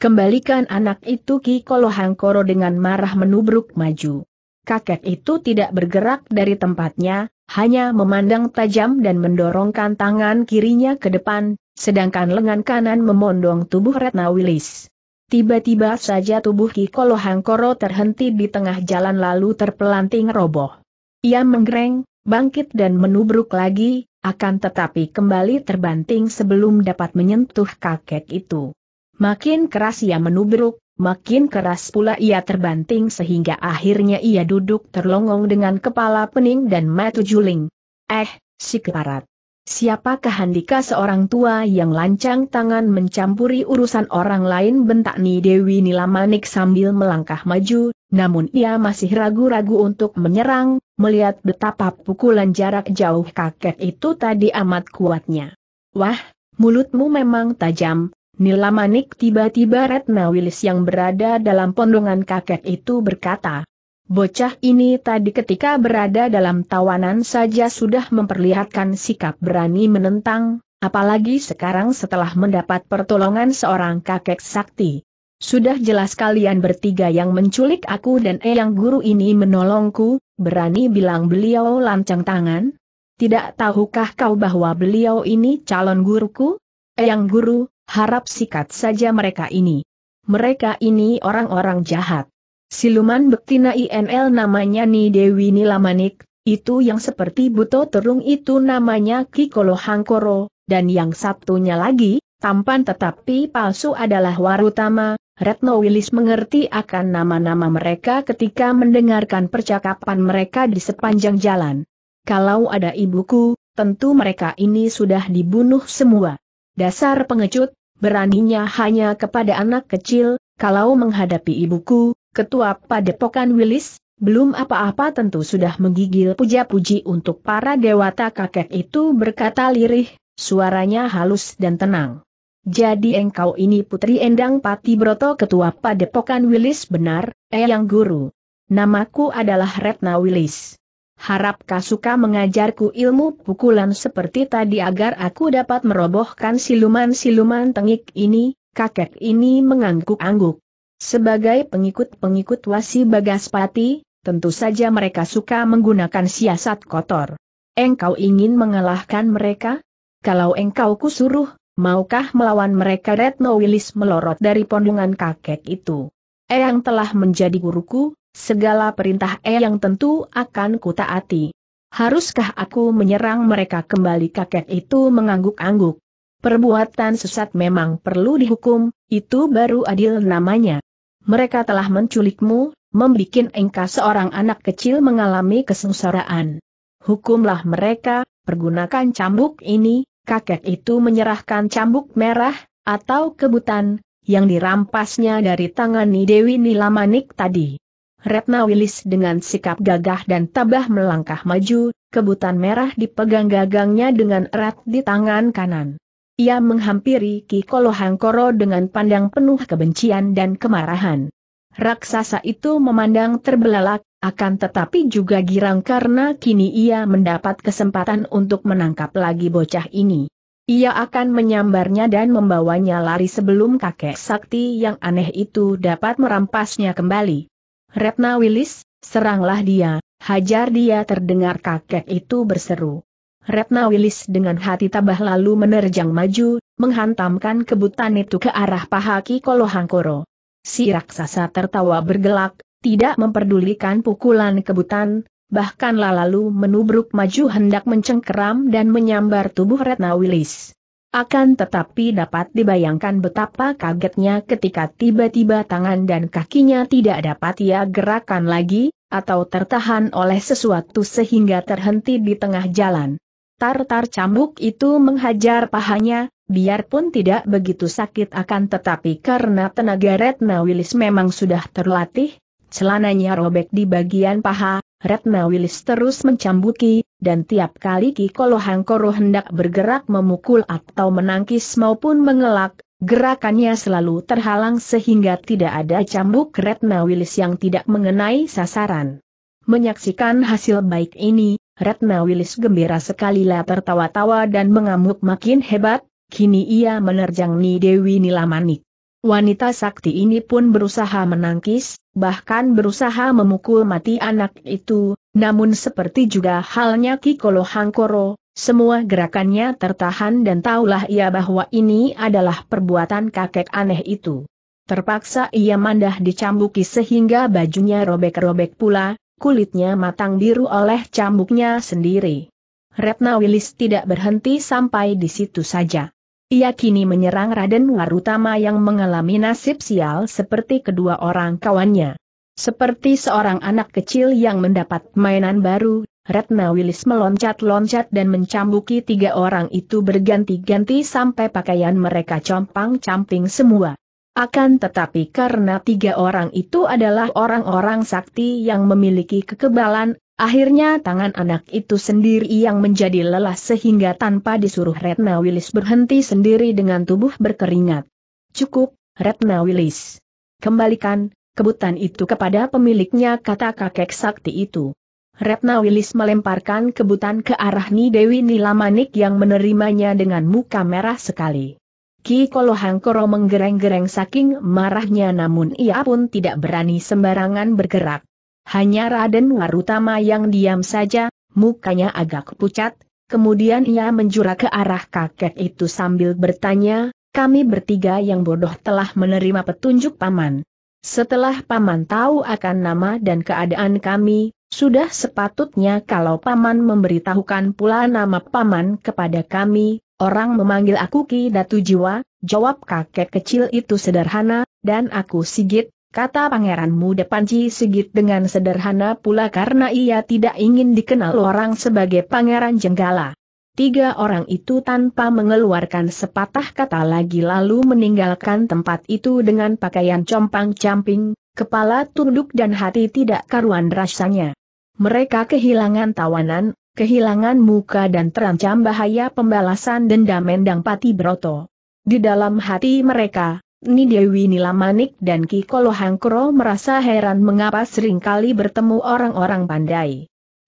Kembalikan anak itu Ki Kolohangkoro dengan marah menubruk maju. Kakek itu tidak bergerak dari tempatnya, hanya memandang tajam dan mendorongkan tangan kirinya ke depan, sedangkan lengan kanan memondong tubuh Retna Wilis. Tiba-tiba saja tubuh Ki Kolohangkoro terhenti di tengah jalan lalu terpelanting roboh. Ia menggereng, bangkit dan menubruk lagi, akan tetapi kembali terbanting sebelum dapat menyentuh kakek itu. Makin keras ia menubruk, makin keras pula ia terbanting sehingga akhirnya ia duduk terlongong dengan kepala pening dan mata juling. Eh, si keparat! Siapakah Handika seorang tua yang lancang tangan mencampuri urusan orang lain bentak Ni Dewi Nilamanik sambil melangkah maju, namun ia masih ragu-ragu untuk menyerang, melihat betapa pukulan jarak jauh kakek itu tadi amat kuatnya. Wah, mulutmu memang tajam, Nilamanik tiba-tiba Retna Wilis yang berada dalam pondongan kakek itu berkata, Bocah ini tadi ketika berada dalam tawanan saja sudah memperlihatkan sikap berani menentang, apalagi sekarang setelah mendapat pertolongan seorang kakek sakti. Sudah jelas kalian bertiga yang menculik aku dan Eyang Guru ini menolongku, berani bilang beliau lancang tangan? Tidak tahukah kau bahwa beliau ini calon guruku? Eyang Guru, harap sikat saja mereka ini. Mereka ini orang-orang jahat. Siluman betina INL namanya Ni Dewi Nilamanik, itu yang seperti buto terung itu namanya Kikolo Hangkoro, dan yang satunya lagi, tampan tetapi palsu adalah Warutama. Retno Wilis mengerti akan nama-nama mereka ketika mendengarkan percakapan mereka di sepanjang jalan. Kalau ada ibuku, tentu mereka ini sudah dibunuh semua. Dasar pengecut, beraninya hanya kepada anak kecil, kalau menghadapi ibuku, ketua padepokan Wilis, belum apa-apa tentu sudah menggigil puja-puji untuk para dewata kakek itu berkata lirih, suaranya halus dan tenang. Jadi engkau ini putri Endang Pati Broto ketua padepokan Wilis benar, Eyang Guru. Namaku adalah Retna Wilis. Harap kau suka mengajarku ilmu pukulan seperti tadi agar aku dapat merobohkan siluman-siluman tengik ini, kakek ini mengangguk-angguk. Sebagai pengikut-pengikut Wasi Bagaspati, tentu saja mereka suka menggunakan siasat kotor. Engkau ingin mengalahkan mereka? Kalau engkau kusuruh, maukah melawan mereka Retno Wilis melorot dari pondungan kakek itu? Eyang telah menjadi guruku, segala perintah Eyang tentu akan kutaati. Haruskah aku menyerang mereka kembali kakek itu mengangguk-angguk? Perbuatan sesat memang perlu dihukum, itu baru adil namanya mereka telah menculikmu, membuat engkau seorang anak kecil mengalami kesengsaraan. Hukumlah mereka, pergunakan cambuk ini, kakek itu menyerahkan cambuk merah, atau kebutan, yang dirampasnya dari tangan Dewi Nilamanik tadi. Retna Wilis dengan sikap gagah dan tabah melangkah maju, kebutan merah dipegang gagangnya dengan erat di tangan kanan. Ia menghampiri Ki Kolohangkoro dengan pandang penuh kebencian dan kemarahan. Raksasa itu memandang terbelalak, akan tetapi juga girang karena kini ia mendapat kesempatan untuk menangkap lagi bocah ini. Ia akan menyambarnya dan membawanya lari sebelum kakek sakti yang aneh itu dapat merampasnya kembali. Retna Willis, seranglah dia, hajar dia terdengar kakek itu berseru. Retna Wilis dengan hati tabah lalu menerjang maju, menghantamkan kebutan itu ke arah paha Ki Kolohangkoro. Si raksasa tertawa bergelak, tidak memperdulikan pukulan kebutan, bahkan lalu menubruk maju hendak mencengkeram dan menyambar tubuh Retna Wilis. Akan tetapi dapat dibayangkan betapa kagetnya ketika tiba-tiba tangan dan kakinya tidak dapat ia gerakan lagi, atau tertahan oleh sesuatu sehingga terhenti di tengah jalan. Tartar cambuk itu menghajar pahanya, biarpun tidak begitu sakit akan tetapi karena tenaga Retna Willis memang sudah terlatih, celananya robek di bagian paha, Retna Willis terus mencambuki, dan tiap kali Kikolo Hangkoro hendak bergerak memukul atau menangkis maupun mengelak, gerakannya selalu terhalang sehingga tidak ada cambuk Retna Willis yang tidak mengenai sasaran. Menyaksikan hasil baik ini, Retna Wilis gembira sekali lah tertawa-tawa dan mengamuk makin hebat, kini ia menerjang Ni Dewi Nilamanik. Wanita sakti ini pun berusaha menangkis, bahkan berusaha memukul mati anak itu, namun seperti juga halnya Kikolo Hangkoro, semua gerakannya tertahan dan taulah ia bahwa ini adalah perbuatan kakek aneh itu. Terpaksa ia mandah dicambuki sehingga bajunya robek-robek pula, kulitnya matang biru oleh cambuknya sendiri. Retna Wilis tidak berhenti sampai di situ saja. Ia kini menyerang Raden Warutama yang mengalami nasib sial seperti kedua orang kawannya. Seperti seorang anak kecil yang mendapat mainan baru, Retna Wilis meloncat-loncat dan mencambuki tiga orang itu berganti-ganti sampai pakaian mereka compang-camping semua. Akan tetapi karena tiga orang itu adalah orang-orang sakti yang memiliki kekebalan, akhirnya tangan anak itu sendiri yang menjadi lelah sehingga tanpa disuruh Retna Wilis berhenti sendiri dengan tubuh berkeringat. Cukup, Retna Wilis. Kembalikan, kebutan itu kepada pemiliknya kata kakek sakti itu. Retna Wilis melemparkan kebutan ke arah Ni Dewi Nilamanik yang menerimanya dengan muka merah sekali. Ki Kolohangkoro menggereng-gereng saking marahnya namun ia pun tidak berani sembarangan bergerak. Hanya Raden Warutama yang diam saja, mukanya agak pucat, kemudian ia menjura ke arah kakek itu sambil bertanya, kami bertiga yang bodoh telah menerima petunjuk paman. Setelah paman tahu akan nama dan keadaan kami, sudah sepatutnya kalau paman memberitahukan pula nama paman kepada kami, Orang memanggil aku Ki Datu Jiwa, jawab kakek kecil itu sederhana, dan aku Sigit, kata pangeran muda Panci Sigit dengan sederhana pula karena ia tidak ingin dikenal orang sebagai pangeran Jenggala. Tiga orang itu tanpa mengeluarkan sepatah kata lagi lalu meninggalkan tempat itu dengan pakaian compang-camping, kepala tunduk dan hati tidak karuan rasanya. Mereka kehilangan tawanan, kehilangan muka dan terancam bahaya pembalasan dendam Endang Pati Broto. Di dalam hati mereka, Ni Dewi Nilamanik dan Ki Kolo Hangkro merasa heran mengapa seringkali bertemu orang-orang pandai.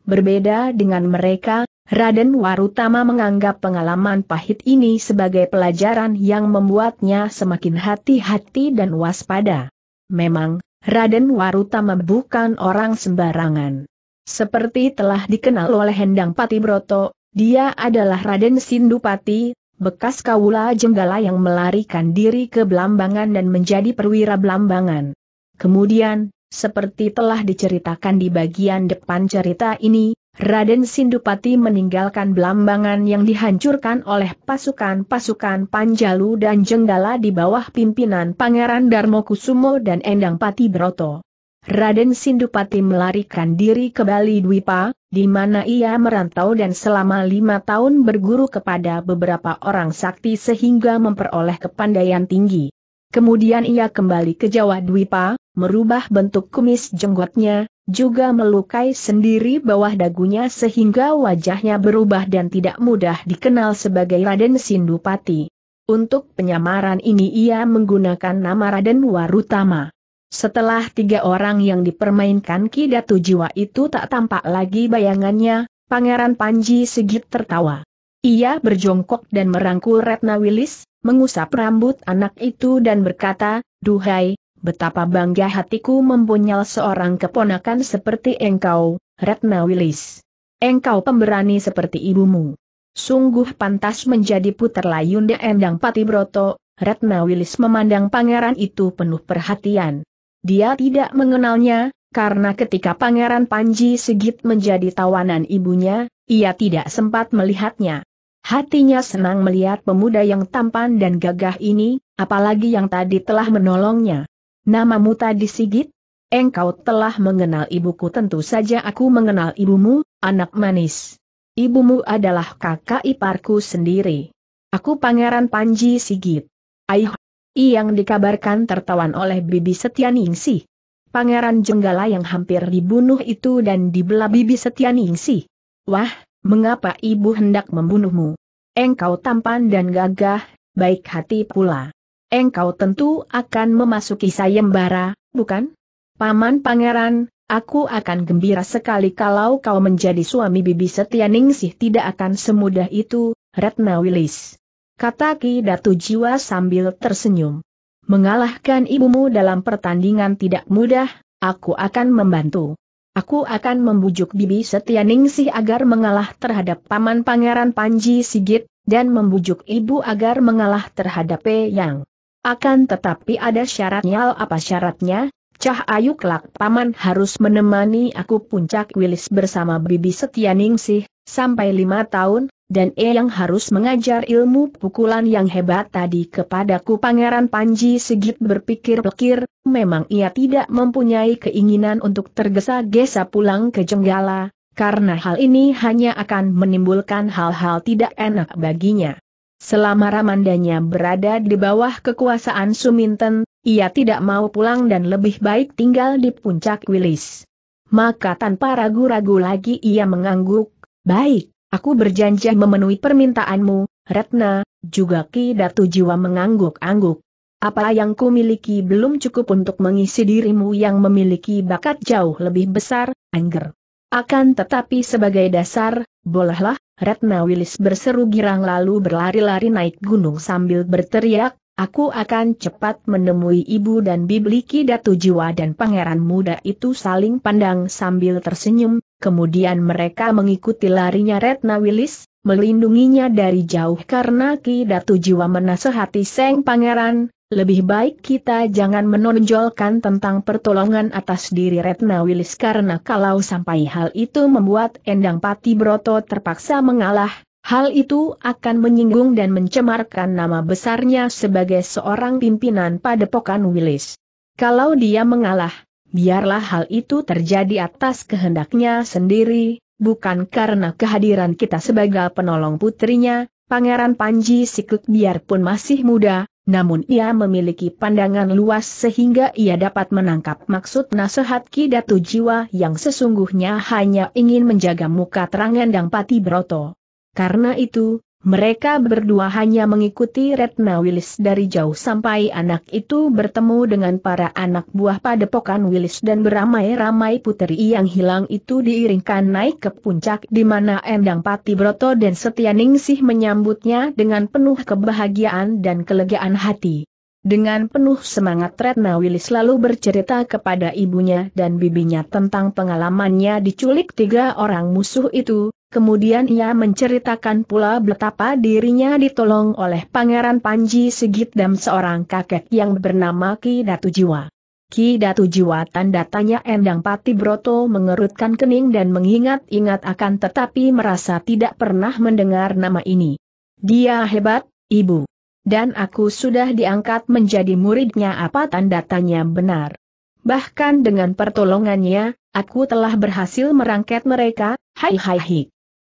Berbeda dengan mereka, Raden Warutama menganggap pengalaman pahit ini sebagai pelajaran yang membuatnya semakin hati-hati dan waspada. Memang, Raden Warutama bukan orang sembarangan. Seperti telah dikenal oleh Hendang Pati Broto, dia adalah Raden Sindupati, bekas kawula jenggala yang melarikan diri ke Blambangan dan menjadi perwira Blambangan. Kemudian, seperti telah diceritakan di bagian depan cerita ini, Raden Sindupati meninggalkan Blambangan yang dihancurkan oleh pasukan-pasukan Panjalu dan Jenggala di bawah pimpinan Pangeran Darmo Kusumo dan Endang Pati Broto. Raden Sindupati melarikan diri ke Bali Dwipa, di mana ia merantau dan selama lima tahun berguru kepada beberapa orang sakti sehingga memperoleh kepandaian tinggi. Kemudian ia kembali ke Jawa Dwipa, merubah bentuk kumis jenggotnya, juga melukai sendiri bawah dagunya sehingga wajahnya berubah dan tidak mudah dikenal sebagai Raden Sindupati. Untuk penyamaran ini ia menggunakan nama Raden Warutama. Setelah tiga orang yang dipermainkan Kidatu Jiwa itu tak tampak lagi bayangannya, Pangeran Panji Sigit tertawa. Ia berjongkok dan merangkul Retna Wilis, mengusap rambut anak itu dan berkata, Duhai, betapa bangga hatiku mempunyai seorang keponakan seperti engkau, Retna Wilis. Engkau pemberani seperti ibumu. Sungguh pantas menjadi puter layunda Endang Patibroto, Retna Wilis memandang pangeran itu penuh perhatian. Dia tidak mengenalnya, karena ketika Pangeran Panji Sigit menjadi tawanan ibunya, ia tidak sempat melihatnya. Hatinya senang melihat pemuda yang tampan dan gagah ini, apalagi yang tadi telah menolongnya. Namamu tadi Sigit? Engkau telah mengenal ibuku tentu saja aku mengenal ibumu, anak manis. Ibumu adalah kakak iparku sendiri. Aku Pangeran Panji Sigit. Aih yang dikabarkan tertawan oleh Bibi Setianingsi, Pangeran Jenggala yang hampir dibunuh itu dan dibelah Bibi Setianingsi. Wah, mengapa ibu hendak membunuhmu? Engkau tampan dan gagah, baik hati pula. Engkau tentu akan memasuki sayembara, bukan? Paman pangeran, aku akan gembira sekali kalau kau menjadi suami Bibi Setianingsih tidak akan semudah itu, Ratna Wilis kata Ki Datu Jiwa sambil tersenyum. Mengalahkan ibumu dalam pertandingan tidak mudah, aku akan membantu. Aku akan membujuk Bibi Setianingsih agar mengalah terhadap Paman Pangeran Panji Sigit, dan membujuk ibu agar mengalah terhadap Pe Yang. Akan tetapi ada syaratnya apa syaratnya? Cah Ayu kelak paman harus menemani aku puncak wilis bersama Bibi Setianingsih sampai lima tahun, dan yang harus mengajar ilmu pukulan yang hebat tadi kepadaku Pangeran Panji segit berpikir-pikir, memang ia tidak mempunyai keinginan untuk tergesa-gesa pulang ke Jenggala, karena hal ini hanya akan menimbulkan hal-hal tidak enak baginya. Selama Ramandanya berada di bawah kekuasaan Suminten, ia tidak mau pulang dan lebih baik tinggal di puncak Wilis. Maka tanpa ragu-ragu lagi ia mengangguk, baik, Aku berjanji memenuhi permintaanmu, Retna, juga Ki Datu Jiwa mengangguk-angguk. Apa yang ku miliki belum cukup untuk mengisi dirimu yang memiliki bakat jauh lebih besar, Angger. Akan tetapi sebagai dasar, bolehlah, Retna Wilis berseru girang lalu berlari-lari naik gunung sambil berteriak, aku akan cepat menemui ibu dan bibliki datu jiwa dan pangeran muda itu saling pandang sambil tersenyum, kemudian mereka mengikuti larinya Retna Wilis, melindunginya dari jauh karena Ki Datu Jiwa menasehati Seng Pangeran, lebih baik kita jangan menonjolkan tentang pertolongan atas diri Retna Wilis karena kalau sampai hal itu membuat Endang Pati Broto terpaksa mengalah, hal itu akan menyinggung dan mencemarkan nama besarnya sebagai seorang pimpinan padepokan Wilis. Kalau dia mengalah, biarlah hal itu terjadi atas kehendaknya sendiri, bukan karena kehadiran kita sebagai penolong putrinya, Pangeran Panji Sikuk biarpun masih muda, namun ia memiliki pandangan luas sehingga ia dapat menangkap maksud nasihat Ki Datu Jiwa yang sesungguhnya hanya ingin menjaga muka terangan dan Pati Broto. Karena itu, mereka berdua hanya mengikuti Retna Willis dari jauh sampai anak itu bertemu dengan para anak buah padepokan Willis dan beramai-ramai puteri yang hilang itu diiringkan naik ke puncak di mana Endang Pati Broto dan Setia menyambutnya dengan penuh kebahagiaan dan kelegaan hati. Dengan penuh semangat Retna Willy lalu bercerita kepada ibunya dan bibinya tentang pengalamannya diculik tiga orang musuh itu, kemudian ia menceritakan pula betapa dirinya ditolong oleh Pangeran Panji Sigit dan seorang kakek yang bernama Ki Datu Jiwa. Ki Datu Jiwa tanda tanya Endang Pati Broto mengerutkan kening dan mengingat-ingat akan tetapi merasa tidak pernah mendengar nama ini. Dia hebat, ibu dan aku sudah diangkat menjadi muridnya apa tanda tanya benar. Bahkan dengan pertolongannya, aku telah berhasil merangket mereka, hai hai hai.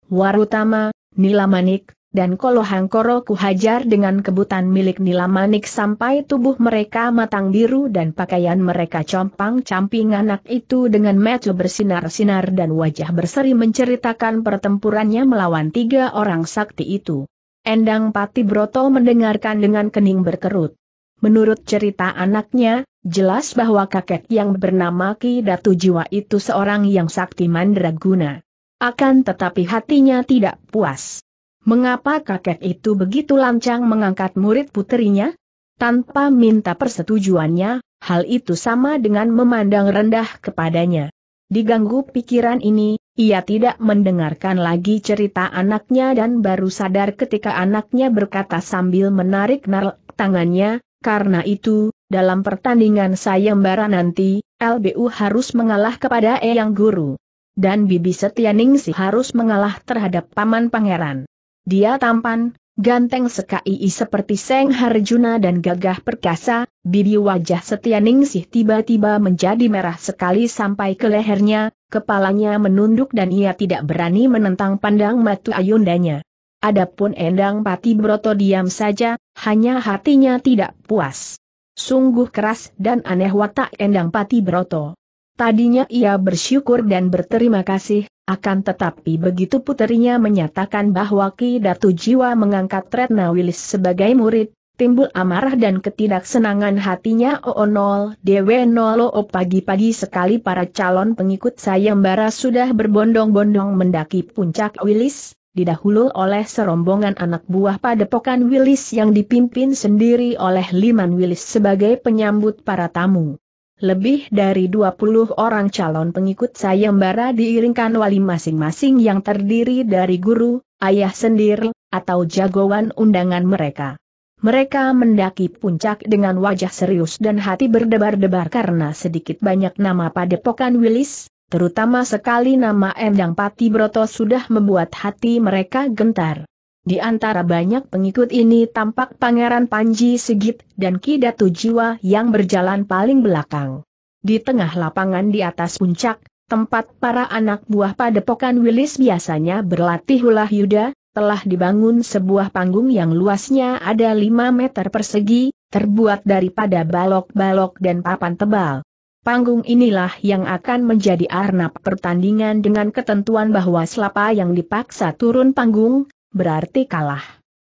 Warutama, Nilamanik, dan Kolohangkoro kuhajar dengan kebutan milik Nilamanik sampai tubuh mereka matang biru dan pakaian mereka compang-camping anak itu dengan mata bersinar-sinar dan wajah berseri menceritakan pertempurannya melawan tiga orang sakti itu. Endang Pati Broto mendengarkan dengan kening berkerut. Menurut cerita anaknya, jelas bahwa kakek yang bernama Ki Datu Jiwa itu seorang yang sakti mandraguna. Akan tetapi hatinya tidak puas. Mengapa kakek itu begitu lancang mengangkat murid puterinya? Tanpa minta persetujuannya, hal itu sama dengan memandang rendah kepadanya. Diganggu pikiran ini, ia tidak mendengarkan lagi cerita anaknya dan baru sadar ketika anaknya berkata sambil menarik nar tangannya, karena itu, dalam pertandingan sayembara nanti, LBU harus mengalah kepada Eyang Guru. Dan Bibi Setianingsi harus mengalah terhadap Paman Pangeran. Dia tampan, ganteng sekai seperti Seng Harjuna dan gagah perkasa, bibi wajah Setianingsih tiba-tiba menjadi merah sekali sampai ke lehernya, Kepalanya menunduk dan ia tidak berani menentang pandang matu ayundanya. Adapun Endang Pati Broto diam saja, hanya hatinya tidak puas. Sungguh keras dan aneh watak Endang Pati Broto. Tadinya ia bersyukur dan berterima kasih, akan tetapi begitu puterinya menyatakan bahwa Ki Datu Jiwa mengangkat Retna Wilis sebagai murid, timbul amarah dan ketidaksenangan hatinya Oonol oh Dewe oh Nolo pagi-pagi sekali para calon pengikut sayembara sudah berbondong-bondong mendaki puncak Wilis, didahulu oleh serombongan anak buah padepokan Wilis yang dipimpin sendiri oleh Liman Wilis sebagai penyambut para tamu. Lebih dari 20 orang calon pengikut sayembara diiringkan wali masing-masing yang terdiri dari guru, ayah sendiri, atau jagoan undangan mereka. Mereka mendaki puncak dengan wajah serius dan hati berdebar-debar karena sedikit banyak nama padepokan Wilis, terutama sekali nama Endang Pati Broto sudah membuat hati mereka gentar. Di antara banyak pengikut ini tampak Pangeran Panji Sigit dan Kidatu Jiwa yang berjalan paling belakang. Di tengah lapangan di atas puncak, tempat para anak buah padepokan Wilis biasanya berlatih ulah yuda, telah dibangun sebuah panggung yang luasnya ada 5 meter persegi, terbuat daripada balok-balok dan papan tebal. Panggung inilah yang akan menjadi arena pertandingan dengan ketentuan bahwa selapa yang dipaksa turun panggung, berarti kalah.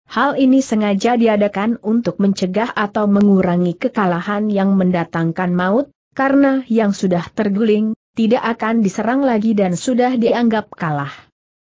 Hal ini sengaja diadakan untuk mencegah atau mengurangi kekalahan yang mendatangkan maut, karena yang sudah terguling, tidak akan diserang lagi dan sudah dianggap kalah.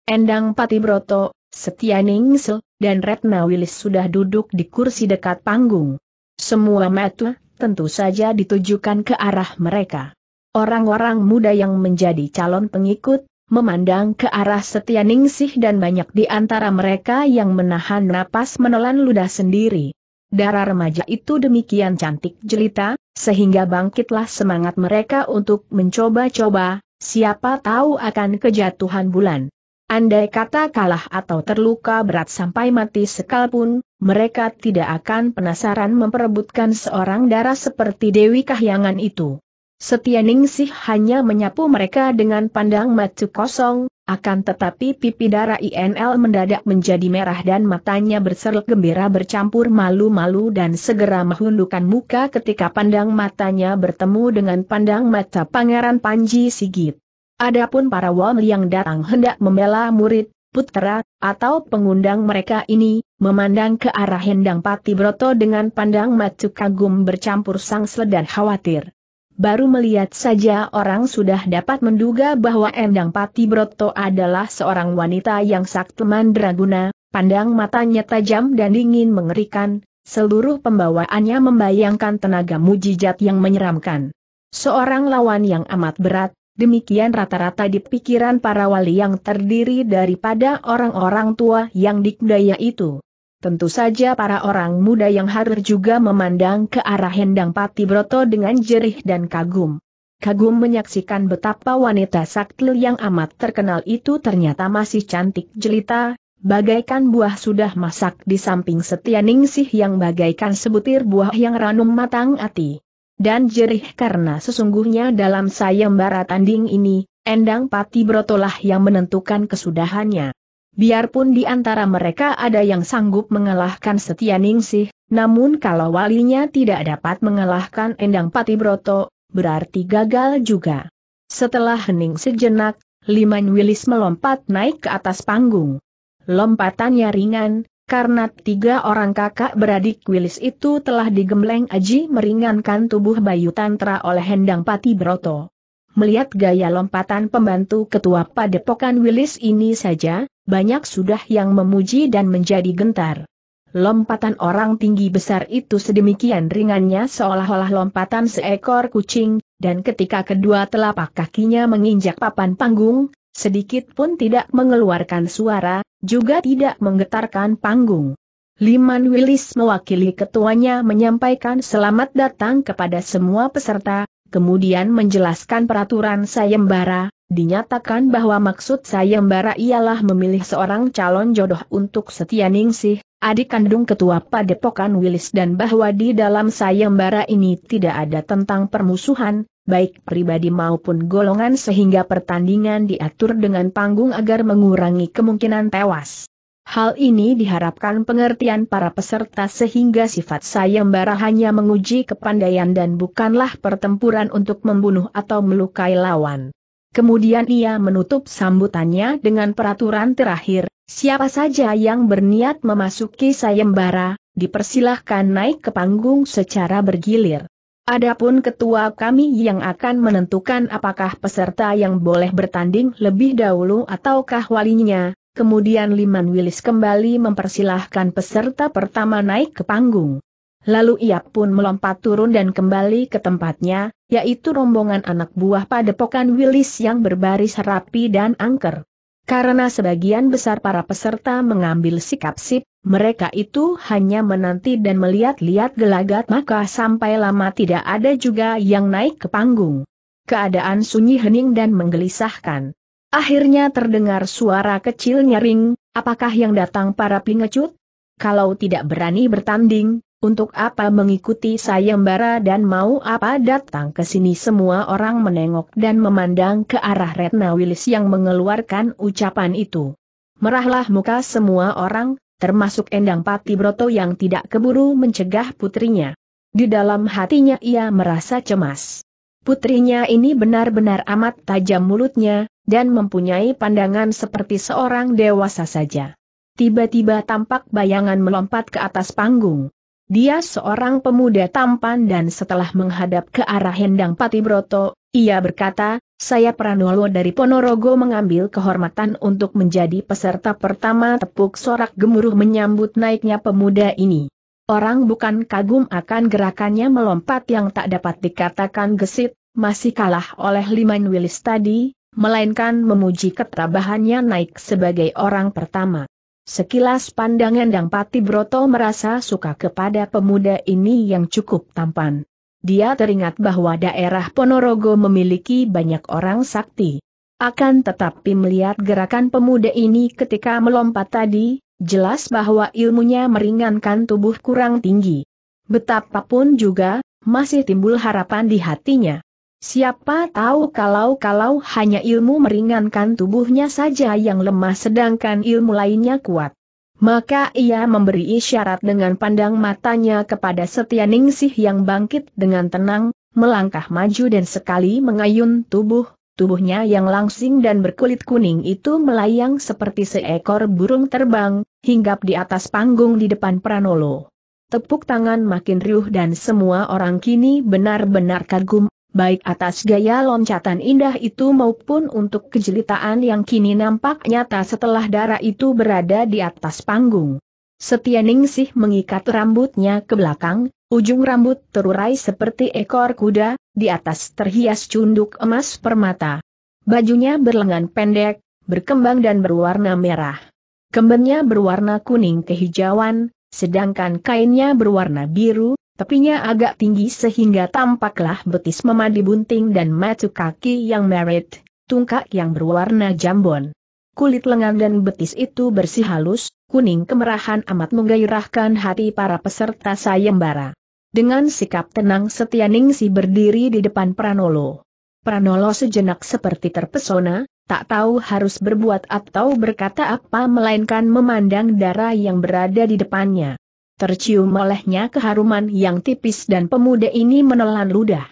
Endang Patibroto, Setia Ningsel, dan Retna Wilis sudah duduk di kursi dekat panggung. Semua mata, tentu saja ditujukan ke arah mereka. Orang-orang muda yang menjadi calon pengikut, memandang ke arah Setia Ningsih dan banyak di antara mereka yang menahan napas menelan ludah sendiri. Darah remaja itu demikian cantik jelita, sehingga bangkitlah semangat mereka untuk mencoba-coba, siapa tahu akan kejatuhan bulan. Andai kata kalah atau terluka berat sampai mati sekalipun, mereka tidak akan penasaran memperebutkan seorang darah seperti Dewi Kahyangan itu. Setia Ningsih hanya menyapu mereka dengan pandang mata kosong, akan tetapi pipi darah INL mendadak menjadi merah dan matanya berseru gembira bercampur malu-malu dan segera menundukkan muka ketika pandang matanya bertemu dengan pandang mata Pangeran Panji Sigit. Adapun para wong yang datang hendak membela murid, putera, atau pengundang mereka ini, memandang ke arah Hendang Pati Broto dengan pandang mata kagum bercampur sangsel dan khawatir. Baru melihat saja orang sudah dapat menduga bahwa Endang Pati Broto adalah seorang wanita yang sakti mandraguna, pandang matanya tajam dan dingin mengerikan, seluruh pembawaannya membayangkan tenaga mujizat yang menyeramkan. Seorang lawan yang amat berat, Demikian rata-rata di pikiran para wali yang terdiri daripada orang-orang tua yang dikdaya itu. Tentu saja para orang muda yang harus juga memandang ke arah Hendang Pati Broto dengan jerih dan kagum. Kagum menyaksikan betapa wanita saktil yang amat terkenal itu ternyata masih cantik jelita, bagaikan buah sudah masak di samping setia ningsih yang bagaikan sebutir buah yang ranum matang ati dan jerih karena sesungguhnya dalam sayembara tanding ini, Endang Pati Brotolah yang menentukan kesudahannya. Biarpun di antara mereka ada yang sanggup mengalahkan Setia Ningsih, namun kalau walinya tidak dapat mengalahkan Endang Pati Broto, berarti gagal juga. Setelah hening sejenak, Liman Wilis melompat naik ke atas panggung. Lompatannya ringan, karena tiga orang kakak beradik Wilis itu telah digembleng Aji meringankan tubuh Bayu Tantra oleh Hendang Pati Broto. Melihat gaya lompatan pembantu ketua padepokan Wilis ini saja, banyak sudah yang memuji dan menjadi gentar. Lompatan orang tinggi besar itu sedemikian ringannya seolah-olah lompatan seekor kucing, dan ketika kedua telapak kakinya menginjak papan panggung, Sedikit pun tidak mengeluarkan suara, juga tidak menggetarkan panggung. Liman Willis mewakili ketuanya menyampaikan selamat datang kepada semua peserta, kemudian menjelaskan peraturan sayembara, dinyatakan bahwa maksud sayembara ialah memilih seorang calon jodoh untuk setia ningsih, adik kandung ketua padepokan Willis dan bahwa di dalam sayembara ini tidak ada tentang permusuhan, baik pribadi maupun golongan sehingga pertandingan diatur dengan panggung agar mengurangi kemungkinan tewas. Hal ini diharapkan pengertian para peserta sehingga sifat sayembara hanya menguji kepandaian dan bukanlah pertempuran untuk membunuh atau melukai lawan. Kemudian ia menutup sambutannya dengan peraturan terakhir, siapa saja yang berniat memasuki sayembara, dipersilahkan naik ke panggung secara bergilir. Adapun ketua kami yang akan menentukan apakah peserta yang boleh bertanding lebih dahulu ataukah walinya, kemudian Liman Willis kembali mempersilahkan peserta pertama naik ke panggung. Lalu ia pun melompat turun dan kembali ke tempatnya, yaitu rombongan anak buah padepokan Willis yang berbaris rapi dan angker. Karena sebagian besar para peserta mengambil sikap sip, mereka itu hanya menanti dan melihat-lihat gelagat maka sampai lama tidak ada juga yang naik ke panggung. Keadaan sunyi hening dan menggelisahkan. Akhirnya terdengar suara kecil nyaring, apakah yang datang para pengecut? Kalau tidak berani bertanding, untuk apa mengikuti sayembara dan mau apa datang ke sini semua orang menengok dan memandang ke arah Retna Wilis yang mengeluarkan ucapan itu. Merahlah muka semua orang, termasuk Endang Pati Broto yang tidak keburu mencegah putrinya. Di dalam hatinya ia merasa cemas. Putrinya ini benar-benar amat tajam mulutnya, dan mempunyai pandangan seperti seorang dewasa saja. Tiba-tiba tampak bayangan melompat ke atas panggung. Dia seorang pemuda tampan dan setelah menghadap ke arah Hendang Patibroto, ia berkata, saya Pranolo dari Ponorogo mengambil kehormatan untuk menjadi peserta pertama tepuk sorak gemuruh menyambut naiknya pemuda ini. Orang bukan kagum akan gerakannya melompat yang tak dapat dikatakan gesit, masih kalah oleh Liman Willis tadi, melainkan memuji ketabahannya naik sebagai orang pertama. Sekilas pandangan Dang Pati Broto merasa suka kepada pemuda ini yang cukup tampan dia teringat bahwa daerah Ponorogo memiliki banyak orang sakti. Akan tetapi melihat gerakan pemuda ini ketika melompat tadi, jelas bahwa ilmunya meringankan tubuh kurang tinggi. Betapapun juga, masih timbul harapan di hatinya. Siapa tahu kalau-kalau hanya ilmu meringankan tubuhnya saja yang lemah sedangkan ilmu lainnya kuat. Maka ia memberi isyarat dengan pandang matanya kepada Setia Ningsih yang bangkit dengan tenang, melangkah maju dan sekali mengayun tubuh, tubuhnya yang langsing dan berkulit kuning itu melayang seperti seekor burung terbang, hinggap di atas panggung di depan Pranolo. Tepuk tangan makin riuh dan semua orang kini benar-benar kagum baik atas gaya loncatan indah itu maupun untuk kejelitaan yang kini nampak nyata setelah darah itu berada di atas panggung. Setia Ningsih mengikat rambutnya ke belakang, ujung rambut terurai seperti ekor kuda, di atas terhias cunduk emas permata. Bajunya berlengan pendek, berkembang dan berwarna merah. Kembennya berwarna kuning kehijauan, sedangkan kainnya berwarna biru, Tepinya agak tinggi sehingga tampaklah betis memadi bunting dan matu kaki yang merit, tungkak yang berwarna jambon. Kulit lengan dan betis itu bersih halus, kuning kemerahan amat menggairahkan hati para peserta sayembara. Dengan sikap tenang setia Ningsi berdiri di depan Pranolo. Pranolo sejenak seperti terpesona, tak tahu harus berbuat atau berkata apa melainkan memandang darah yang berada di depannya. Tercium olehnya keharuman yang tipis dan pemuda ini menelan ludah.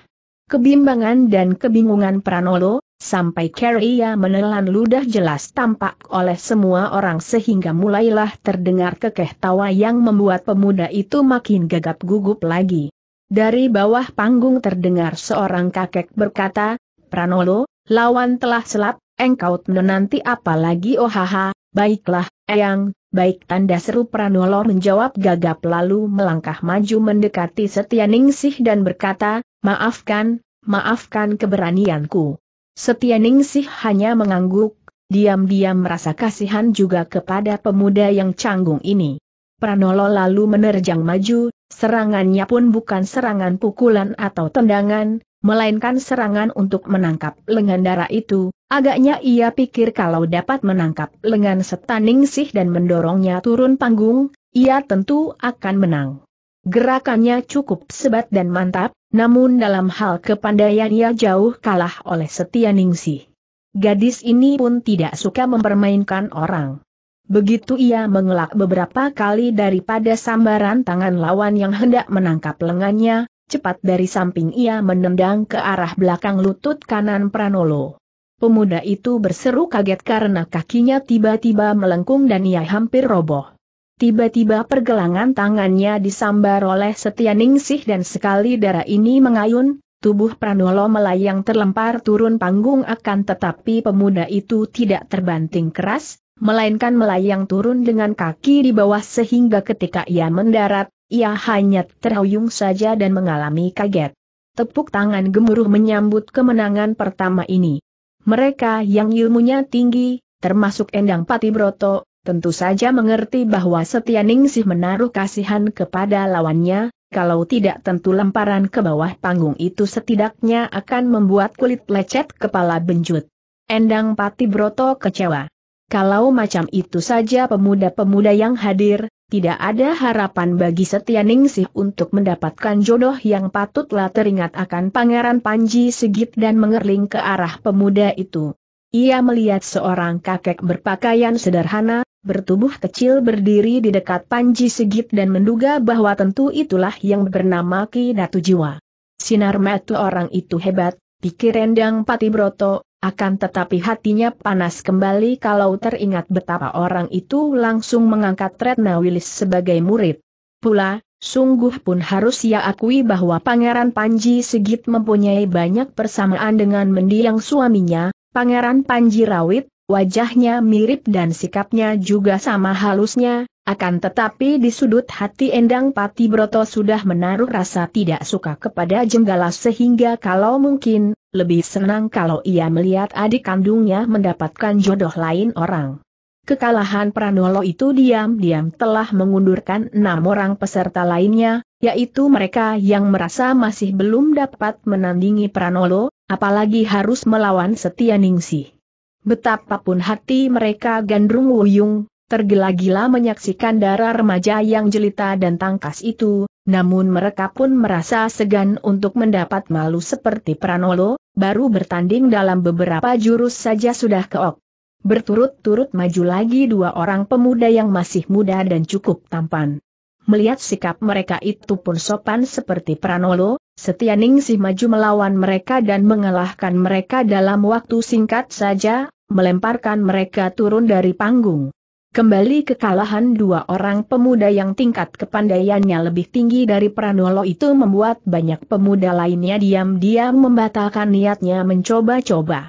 Kebimbangan dan kebingungan Pranolo, sampai ia menelan ludah jelas tampak oleh semua orang sehingga mulailah terdengar kekeh tawa yang membuat pemuda itu makin gagap gugup lagi. Dari bawah panggung terdengar seorang kakek berkata, Pranolo, lawan telah selap, engkau menanti Oh ohaha, baiklah, eyang, Baik tanda seru Pranolo menjawab gagap lalu melangkah maju mendekati Setia Ningsih dan berkata, Maafkan, maafkan keberanianku. Setia Ningsih hanya mengangguk, diam-diam merasa kasihan juga kepada pemuda yang canggung ini. Pranolo lalu menerjang maju, serangannya pun bukan serangan pukulan atau tendangan, melainkan serangan untuk menangkap lengan darah itu, agaknya ia pikir kalau dapat menangkap lengan setan ningsih dan mendorongnya turun panggung, ia tentu akan menang. Gerakannya cukup sebat dan mantap, namun dalam hal kepandaian ia jauh kalah oleh setia ningsih. Gadis ini pun tidak suka mempermainkan orang. Begitu ia mengelak beberapa kali daripada sambaran tangan lawan yang hendak menangkap lengannya, Cepat dari samping ia menendang ke arah belakang lutut kanan Pranolo. Pemuda itu berseru kaget karena kakinya tiba-tiba melengkung dan ia hampir roboh. Tiba-tiba pergelangan tangannya disambar oleh Setia Ningsih dan sekali darah ini mengayun, tubuh Pranolo melayang terlempar turun panggung akan tetapi pemuda itu tidak terbanting keras, melainkan melayang turun dengan kaki di bawah sehingga ketika ia mendarat, ia hanya terhuyung saja dan mengalami kaget. Tepuk tangan gemuruh menyambut kemenangan pertama ini. Mereka yang ilmunya tinggi, termasuk Endang Patibroto, tentu saja mengerti bahwa Setia Ningsih menaruh kasihan kepada lawannya, kalau tidak tentu lemparan ke bawah panggung itu setidaknya akan membuat kulit lecet kepala benjut. Endang Patibroto kecewa. Kalau macam itu saja pemuda-pemuda yang hadir, tidak ada harapan bagi Setia Ningsih untuk mendapatkan jodoh yang patutlah teringat akan Pangeran Panji Segit dan mengerling ke arah pemuda itu. Ia melihat seorang kakek berpakaian sederhana, bertubuh kecil berdiri di dekat Panji Segit dan menduga bahwa tentu itulah yang bernama Ki Datu Jiwa. Sinar metu orang itu hebat, pikir Endang Pati Broto. Akan tetapi hatinya panas kembali kalau teringat betapa orang itu langsung mengangkat Retna Wilis sebagai murid. Pula, sungguh pun harus ia akui bahwa Pangeran Panji segit mempunyai banyak persamaan dengan mendiang suaminya, Pangeran Panji Rawit, wajahnya mirip dan sikapnya juga sama halusnya, akan tetapi di sudut hati Endang Pati Broto sudah menaruh rasa tidak suka kepada Jenggala sehingga kalau mungkin, lebih senang kalau ia melihat adik kandungnya mendapatkan jodoh lain orang. Kekalahan Pranolo itu diam-diam telah mengundurkan enam orang peserta lainnya, yaitu mereka yang merasa masih belum dapat menandingi Pranolo, apalagi harus melawan Setia Ningsih. Betapapun hati mereka gandrung wuyung, tergila-gila menyaksikan darah remaja yang jelita dan tangkas itu, namun mereka pun merasa segan untuk mendapat malu seperti Pranolo, baru bertanding dalam beberapa jurus saja sudah keok. Berturut-turut maju lagi dua orang pemuda yang masih muda dan cukup tampan. Melihat sikap mereka itu pun sopan seperti Pranolo, Setianingsi Ningsih maju melawan mereka dan mengalahkan mereka dalam waktu singkat saja, melemparkan mereka turun dari panggung. Kembali kekalahan dua orang pemuda yang tingkat kepandaiannya lebih tinggi dari Pranolo itu membuat banyak pemuda lainnya diam-diam membatalkan niatnya mencoba-coba.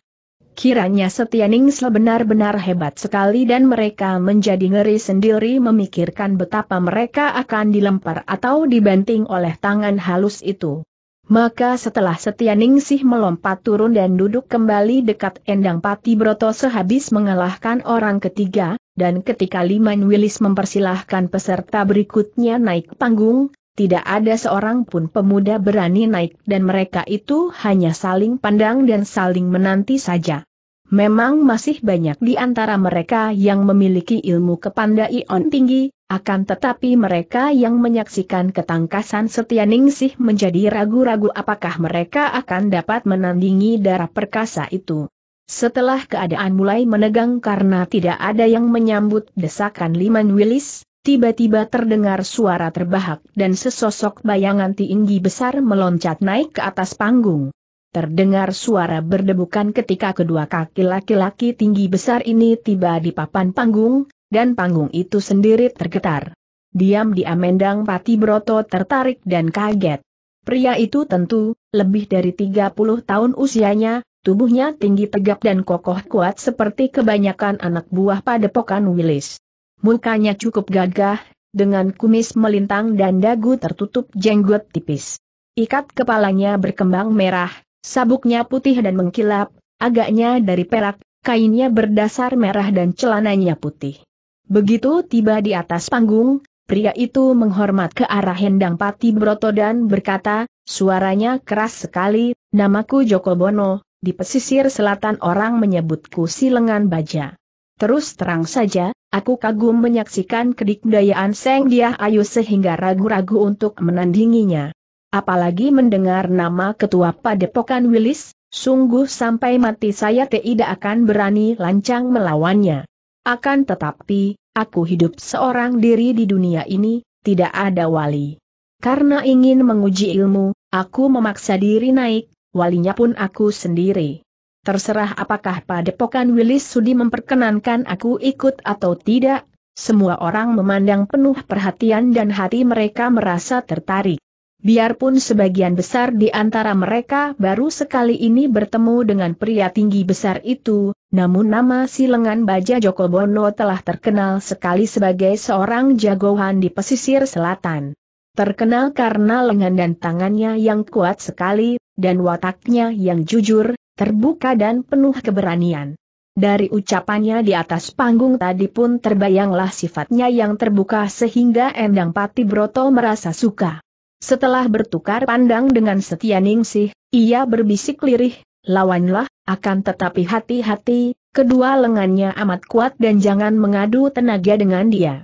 Kiranya Setianingsla benar-benar hebat sekali dan mereka menjadi ngeri sendiri memikirkan betapa mereka akan dilempar atau dibanting oleh tangan halus itu. Maka setelah Setianingsih melompat turun dan duduk kembali dekat Endang Pati Broto sehabis mengalahkan orang ketiga, dan ketika Liman Willis mempersilahkan peserta berikutnya naik panggung, tidak ada seorang pun pemuda berani naik dan mereka itu hanya saling pandang dan saling menanti saja. Memang masih banyak di antara mereka yang memiliki ilmu kepandaian tinggi, akan tetapi mereka yang menyaksikan ketangkasan Setia Ningsih menjadi ragu-ragu apakah mereka akan dapat menandingi darah perkasa itu. Setelah keadaan mulai menegang karena tidak ada yang menyambut desakan Liman Willis, tiba-tiba terdengar suara terbahak dan sesosok bayangan tinggi besar meloncat naik ke atas panggung. Terdengar suara berdebukan ketika kedua kaki laki-laki tinggi besar ini tiba di papan panggung, dan panggung itu sendiri tergetar. diam di Amendang Pati Broto tertarik dan kaget. Pria itu tentu, lebih dari 30 tahun usianya, Tubuhnya tinggi tegap dan kokoh kuat seperti kebanyakan anak buah padepokan Willis. Mukanya cukup gagah, dengan kumis melintang dan dagu tertutup jenggot tipis. Ikat kepalanya berkembang merah, sabuknya putih dan mengkilap, agaknya dari perak, kainnya berdasar merah dan celananya putih. Begitu tiba di atas panggung, pria itu menghormat ke arah Hendang Pati Broto dan berkata, suaranya keras sekali, namaku Joko Bono, di pesisir selatan orang menyebutku si lengan baja. Terus terang saja, aku kagum menyaksikan kedikdayaan Seng Dia Ayu sehingga ragu-ragu untuk menandinginya. Apalagi mendengar nama ketua padepokan Wilis, sungguh sampai mati saya tidak akan berani lancang melawannya. Akan tetapi, aku hidup seorang diri di dunia ini, tidak ada wali. Karena ingin menguji ilmu, aku memaksa diri naik, walinya pun aku sendiri. Terserah apakah padepokan Wilis Sudi memperkenankan aku ikut atau tidak, semua orang memandang penuh perhatian dan hati mereka merasa tertarik. Biarpun sebagian besar di antara mereka baru sekali ini bertemu dengan pria tinggi besar itu, namun nama si lengan baja Joko Bono telah terkenal sekali sebagai seorang jagoan di pesisir selatan. Terkenal karena lengan dan tangannya yang kuat sekali, dan wataknya yang jujur, terbuka dan penuh keberanian. Dari ucapannya di atas panggung tadi pun terbayanglah sifatnya yang terbuka sehingga Endang Pati Broto merasa suka. Setelah bertukar pandang dengan Setia Ningsih, ia berbisik lirih, lawanlah, akan tetapi hati-hati, kedua lengannya amat kuat dan jangan mengadu tenaga dengan dia.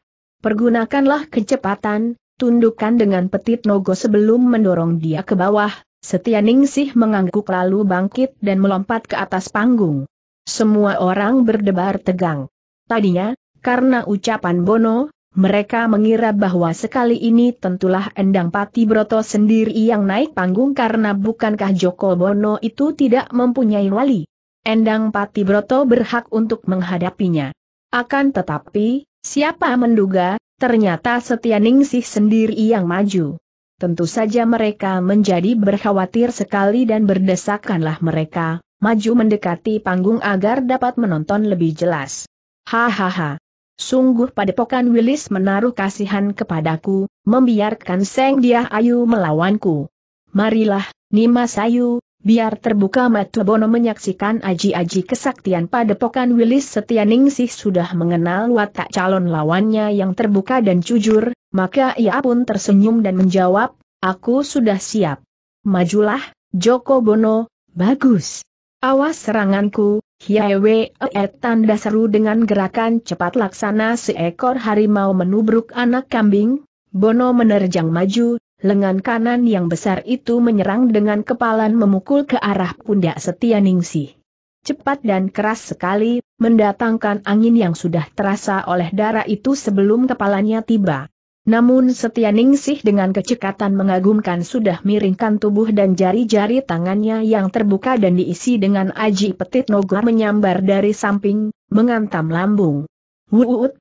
Pergunakanlah kecepatan, tundukkan dengan petit nogo sebelum mendorong dia ke bawah, Setia Ningsih mengangguk lalu bangkit dan melompat ke atas panggung. Semua orang berdebar tegang. Tadinya, karena ucapan Bono, mereka mengira bahwa sekali ini tentulah Endang Pati Broto sendiri yang naik panggung karena bukankah Joko Bono itu tidak mempunyai wali. Endang Pati Broto berhak untuk menghadapinya. Akan tetapi, siapa menduga, ternyata Setia Ningsih sendiri yang maju tentu saja mereka menjadi berkhawatir sekali dan berdesakanlah mereka, maju mendekati panggung agar dapat menonton lebih jelas. Hahaha. Sungguh padepokan Willis menaruh kasihan kepadaku, membiarkan Seng Dia Ayu melawanku. Marilah, Nima Sayu, biar terbuka Bono menyaksikan aji-aji kesaktian pada padepokan Wilis Setianingsih sudah mengenal watak calon lawannya yang terbuka dan jujur, maka ia pun tersenyum dan menjawab, aku sudah siap. Majulah, Joko Bono, bagus. Awas seranganku, hiewe e, et tanda seru dengan gerakan cepat laksana seekor harimau menubruk anak kambing, Bono menerjang maju, lengan kanan yang besar itu menyerang dengan kepalan memukul ke arah pundak setia Ningsih. Cepat dan keras sekali, mendatangkan angin yang sudah terasa oleh darah itu sebelum kepalanya tiba. Namun Setia Ningsih dengan kecekatan mengagumkan sudah miringkan tubuh dan jari-jari tangannya yang terbuka dan diisi dengan aji petit nogar menyambar dari samping, mengantam lambung. Wuut,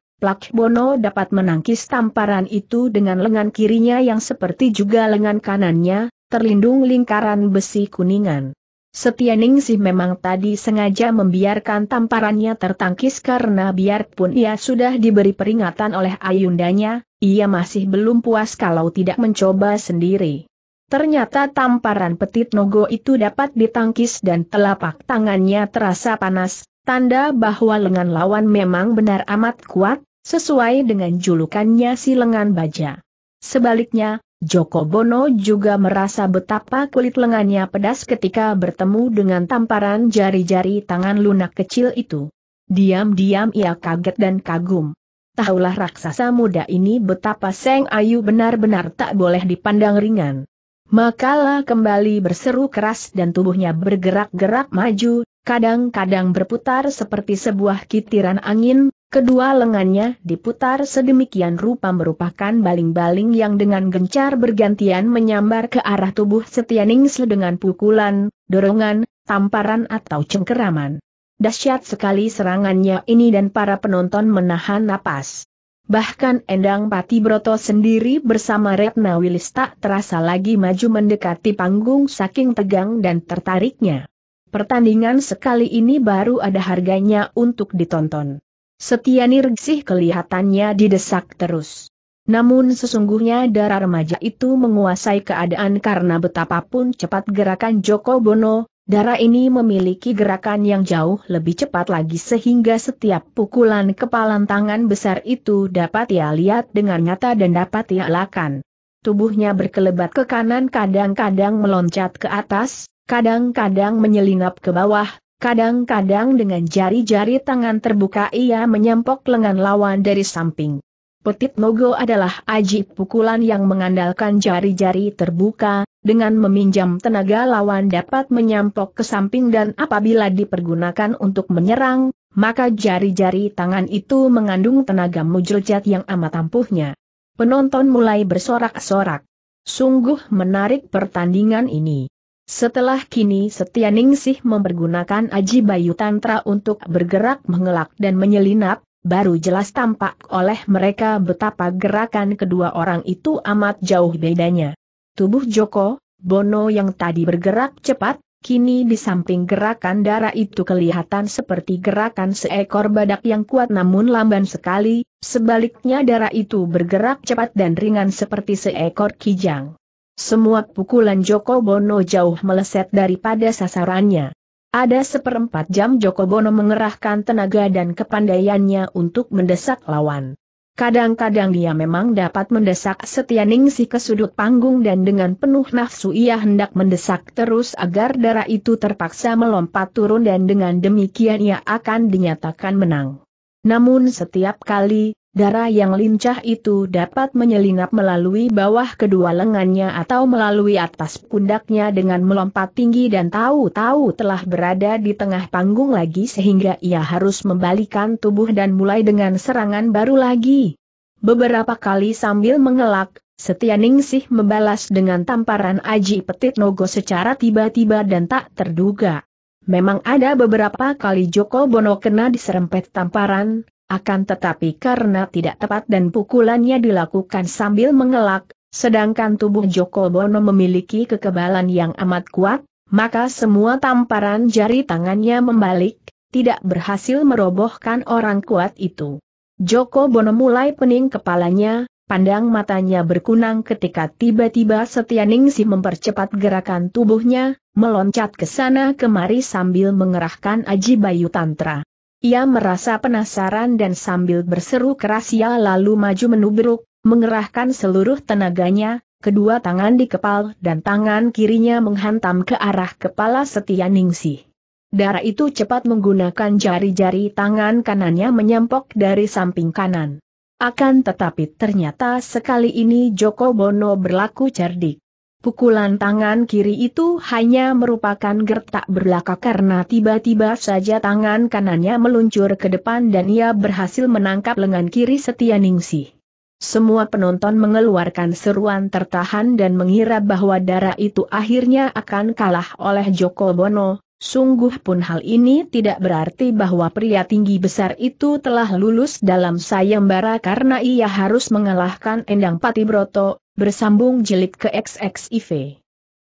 Bono dapat menangkis tamparan itu dengan lengan kirinya yang seperti juga lengan kanannya, terlindung lingkaran besi kuningan. Setia Ningsih memang tadi sengaja membiarkan tamparannya tertangkis karena biarpun ia sudah diberi peringatan oleh ayundanya, ia masih belum puas kalau tidak mencoba sendiri. Ternyata tamparan petit nogo itu dapat ditangkis dan telapak tangannya terasa panas, tanda bahwa lengan lawan memang benar amat kuat, sesuai dengan julukannya si lengan baja. Sebaliknya, Joko Bono juga merasa betapa kulit lengannya pedas ketika bertemu dengan tamparan jari-jari tangan lunak kecil itu. Diam-diam ia kaget dan kagum. Tahulah raksasa muda ini betapa Seng Ayu benar-benar tak boleh dipandang ringan. Makalah kembali berseru keras dan tubuhnya bergerak-gerak maju, kadang-kadang berputar seperti sebuah kitiran angin, Kedua lengannya diputar sedemikian rupa merupakan baling-baling yang dengan gencar bergantian menyambar ke arah tubuh Setia Ningsi dengan pukulan, dorongan, tamparan atau cengkeraman. Dahsyat sekali serangannya ini dan para penonton menahan napas. Bahkan Endang Pati Broto sendiri bersama Retna Wilis tak terasa lagi maju mendekati panggung saking tegang dan tertariknya. Pertandingan sekali ini baru ada harganya untuk ditonton. Setia Nirgsih kelihatannya didesak terus. Namun sesungguhnya darah remaja itu menguasai keadaan karena betapapun cepat gerakan Joko Bono, darah ini memiliki gerakan yang jauh lebih cepat lagi sehingga setiap pukulan kepalan tangan besar itu dapat ia lihat dengan nyata dan dapat ia lakukan. Tubuhnya berkelebat ke kanan kadang-kadang meloncat ke atas, kadang-kadang menyelinap ke bawah, Kadang-kadang dengan jari-jari tangan terbuka ia menyempok lengan lawan dari samping. Petit Nogo adalah aji pukulan yang mengandalkan jari-jari terbuka, dengan meminjam tenaga lawan dapat menyampok ke samping dan apabila dipergunakan untuk menyerang, maka jari-jari tangan itu mengandung tenaga mujizat yang amat ampuhnya. Penonton mulai bersorak-sorak. Sungguh menarik pertandingan ini. Setelah kini Setia Ningsih mempergunakan Aji Bayu Tantra untuk bergerak mengelak dan menyelinap, baru jelas tampak oleh mereka betapa gerakan kedua orang itu amat jauh bedanya. Tubuh Joko, Bono yang tadi bergerak cepat, kini di samping gerakan darah itu kelihatan seperti gerakan seekor badak yang kuat namun lamban sekali, sebaliknya darah itu bergerak cepat dan ringan seperti seekor kijang. Semua pukulan Joko Bono jauh meleset daripada sasarannya. Ada seperempat jam Joko Bono mengerahkan tenaga dan kepandaiannya untuk mendesak lawan. Kadang-kadang dia memang dapat mendesak Setia Ningsih ke sudut panggung dan dengan penuh nafsu ia hendak mendesak terus agar darah itu terpaksa melompat turun dan dengan demikian ia akan dinyatakan menang. Namun setiap kali, Darah yang lincah itu dapat menyelinap melalui bawah kedua lengannya atau melalui atas pundaknya dengan melompat tinggi dan tahu-tahu telah berada di tengah panggung lagi sehingga ia harus membalikan tubuh dan mulai dengan serangan baru lagi. Beberapa kali sambil mengelak, Setia Ningsih membalas dengan tamparan Aji Petit Nogo secara tiba-tiba dan tak terduga. Memang ada beberapa kali Joko Bono kena diserempet tamparan, akan tetapi karena tidak tepat dan pukulannya dilakukan sambil mengelak, sedangkan tubuh Joko Bono memiliki kekebalan yang amat kuat, maka semua tamparan jari tangannya membalik, tidak berhasil merobohkan orang kuat itu. Joko Bono mulai pening kepalanya, pandang matanya berkunang ketika tiba-tiba Setia Ningsi mempercepat gerakan tubuhnya, meloncat ke sana kemari sambil mengerahkan Aji Bayu Tantra. Ia merasa penasaran dan sambil berseru keras ia lalu maju menubruk, mengerahkan seluruh tenaganya, kedua tangan di kepal dan tangan kirinya menghantam ke arah kepala setia Ningsih. Darah itu cepat menggunakan jari-jari tangan kanannya menyempok dari samping kanan. Akan tetapi ternyata sekali ini Joko Bono berlaku cerdik. Pukulan tangan kiri itu hanya merupakan gertak berlaka karena tiba-tiba saja tangan kanannya meluncur ke depan dan ia berhasil menangkap lengan kiri Setia Ningsih. Semua penonton mengeluarkan seruan tertahan dan mengira bahwa darah itu akhirnya akan kalah oleh Joko Bono. Sungguh pun hal ini tidak berarti bahwa pria tinggi besar itu telah lulus dalam sayembara karena ia harus mengalahkan Endang Patibroto, Bersambung jilid ke XXIV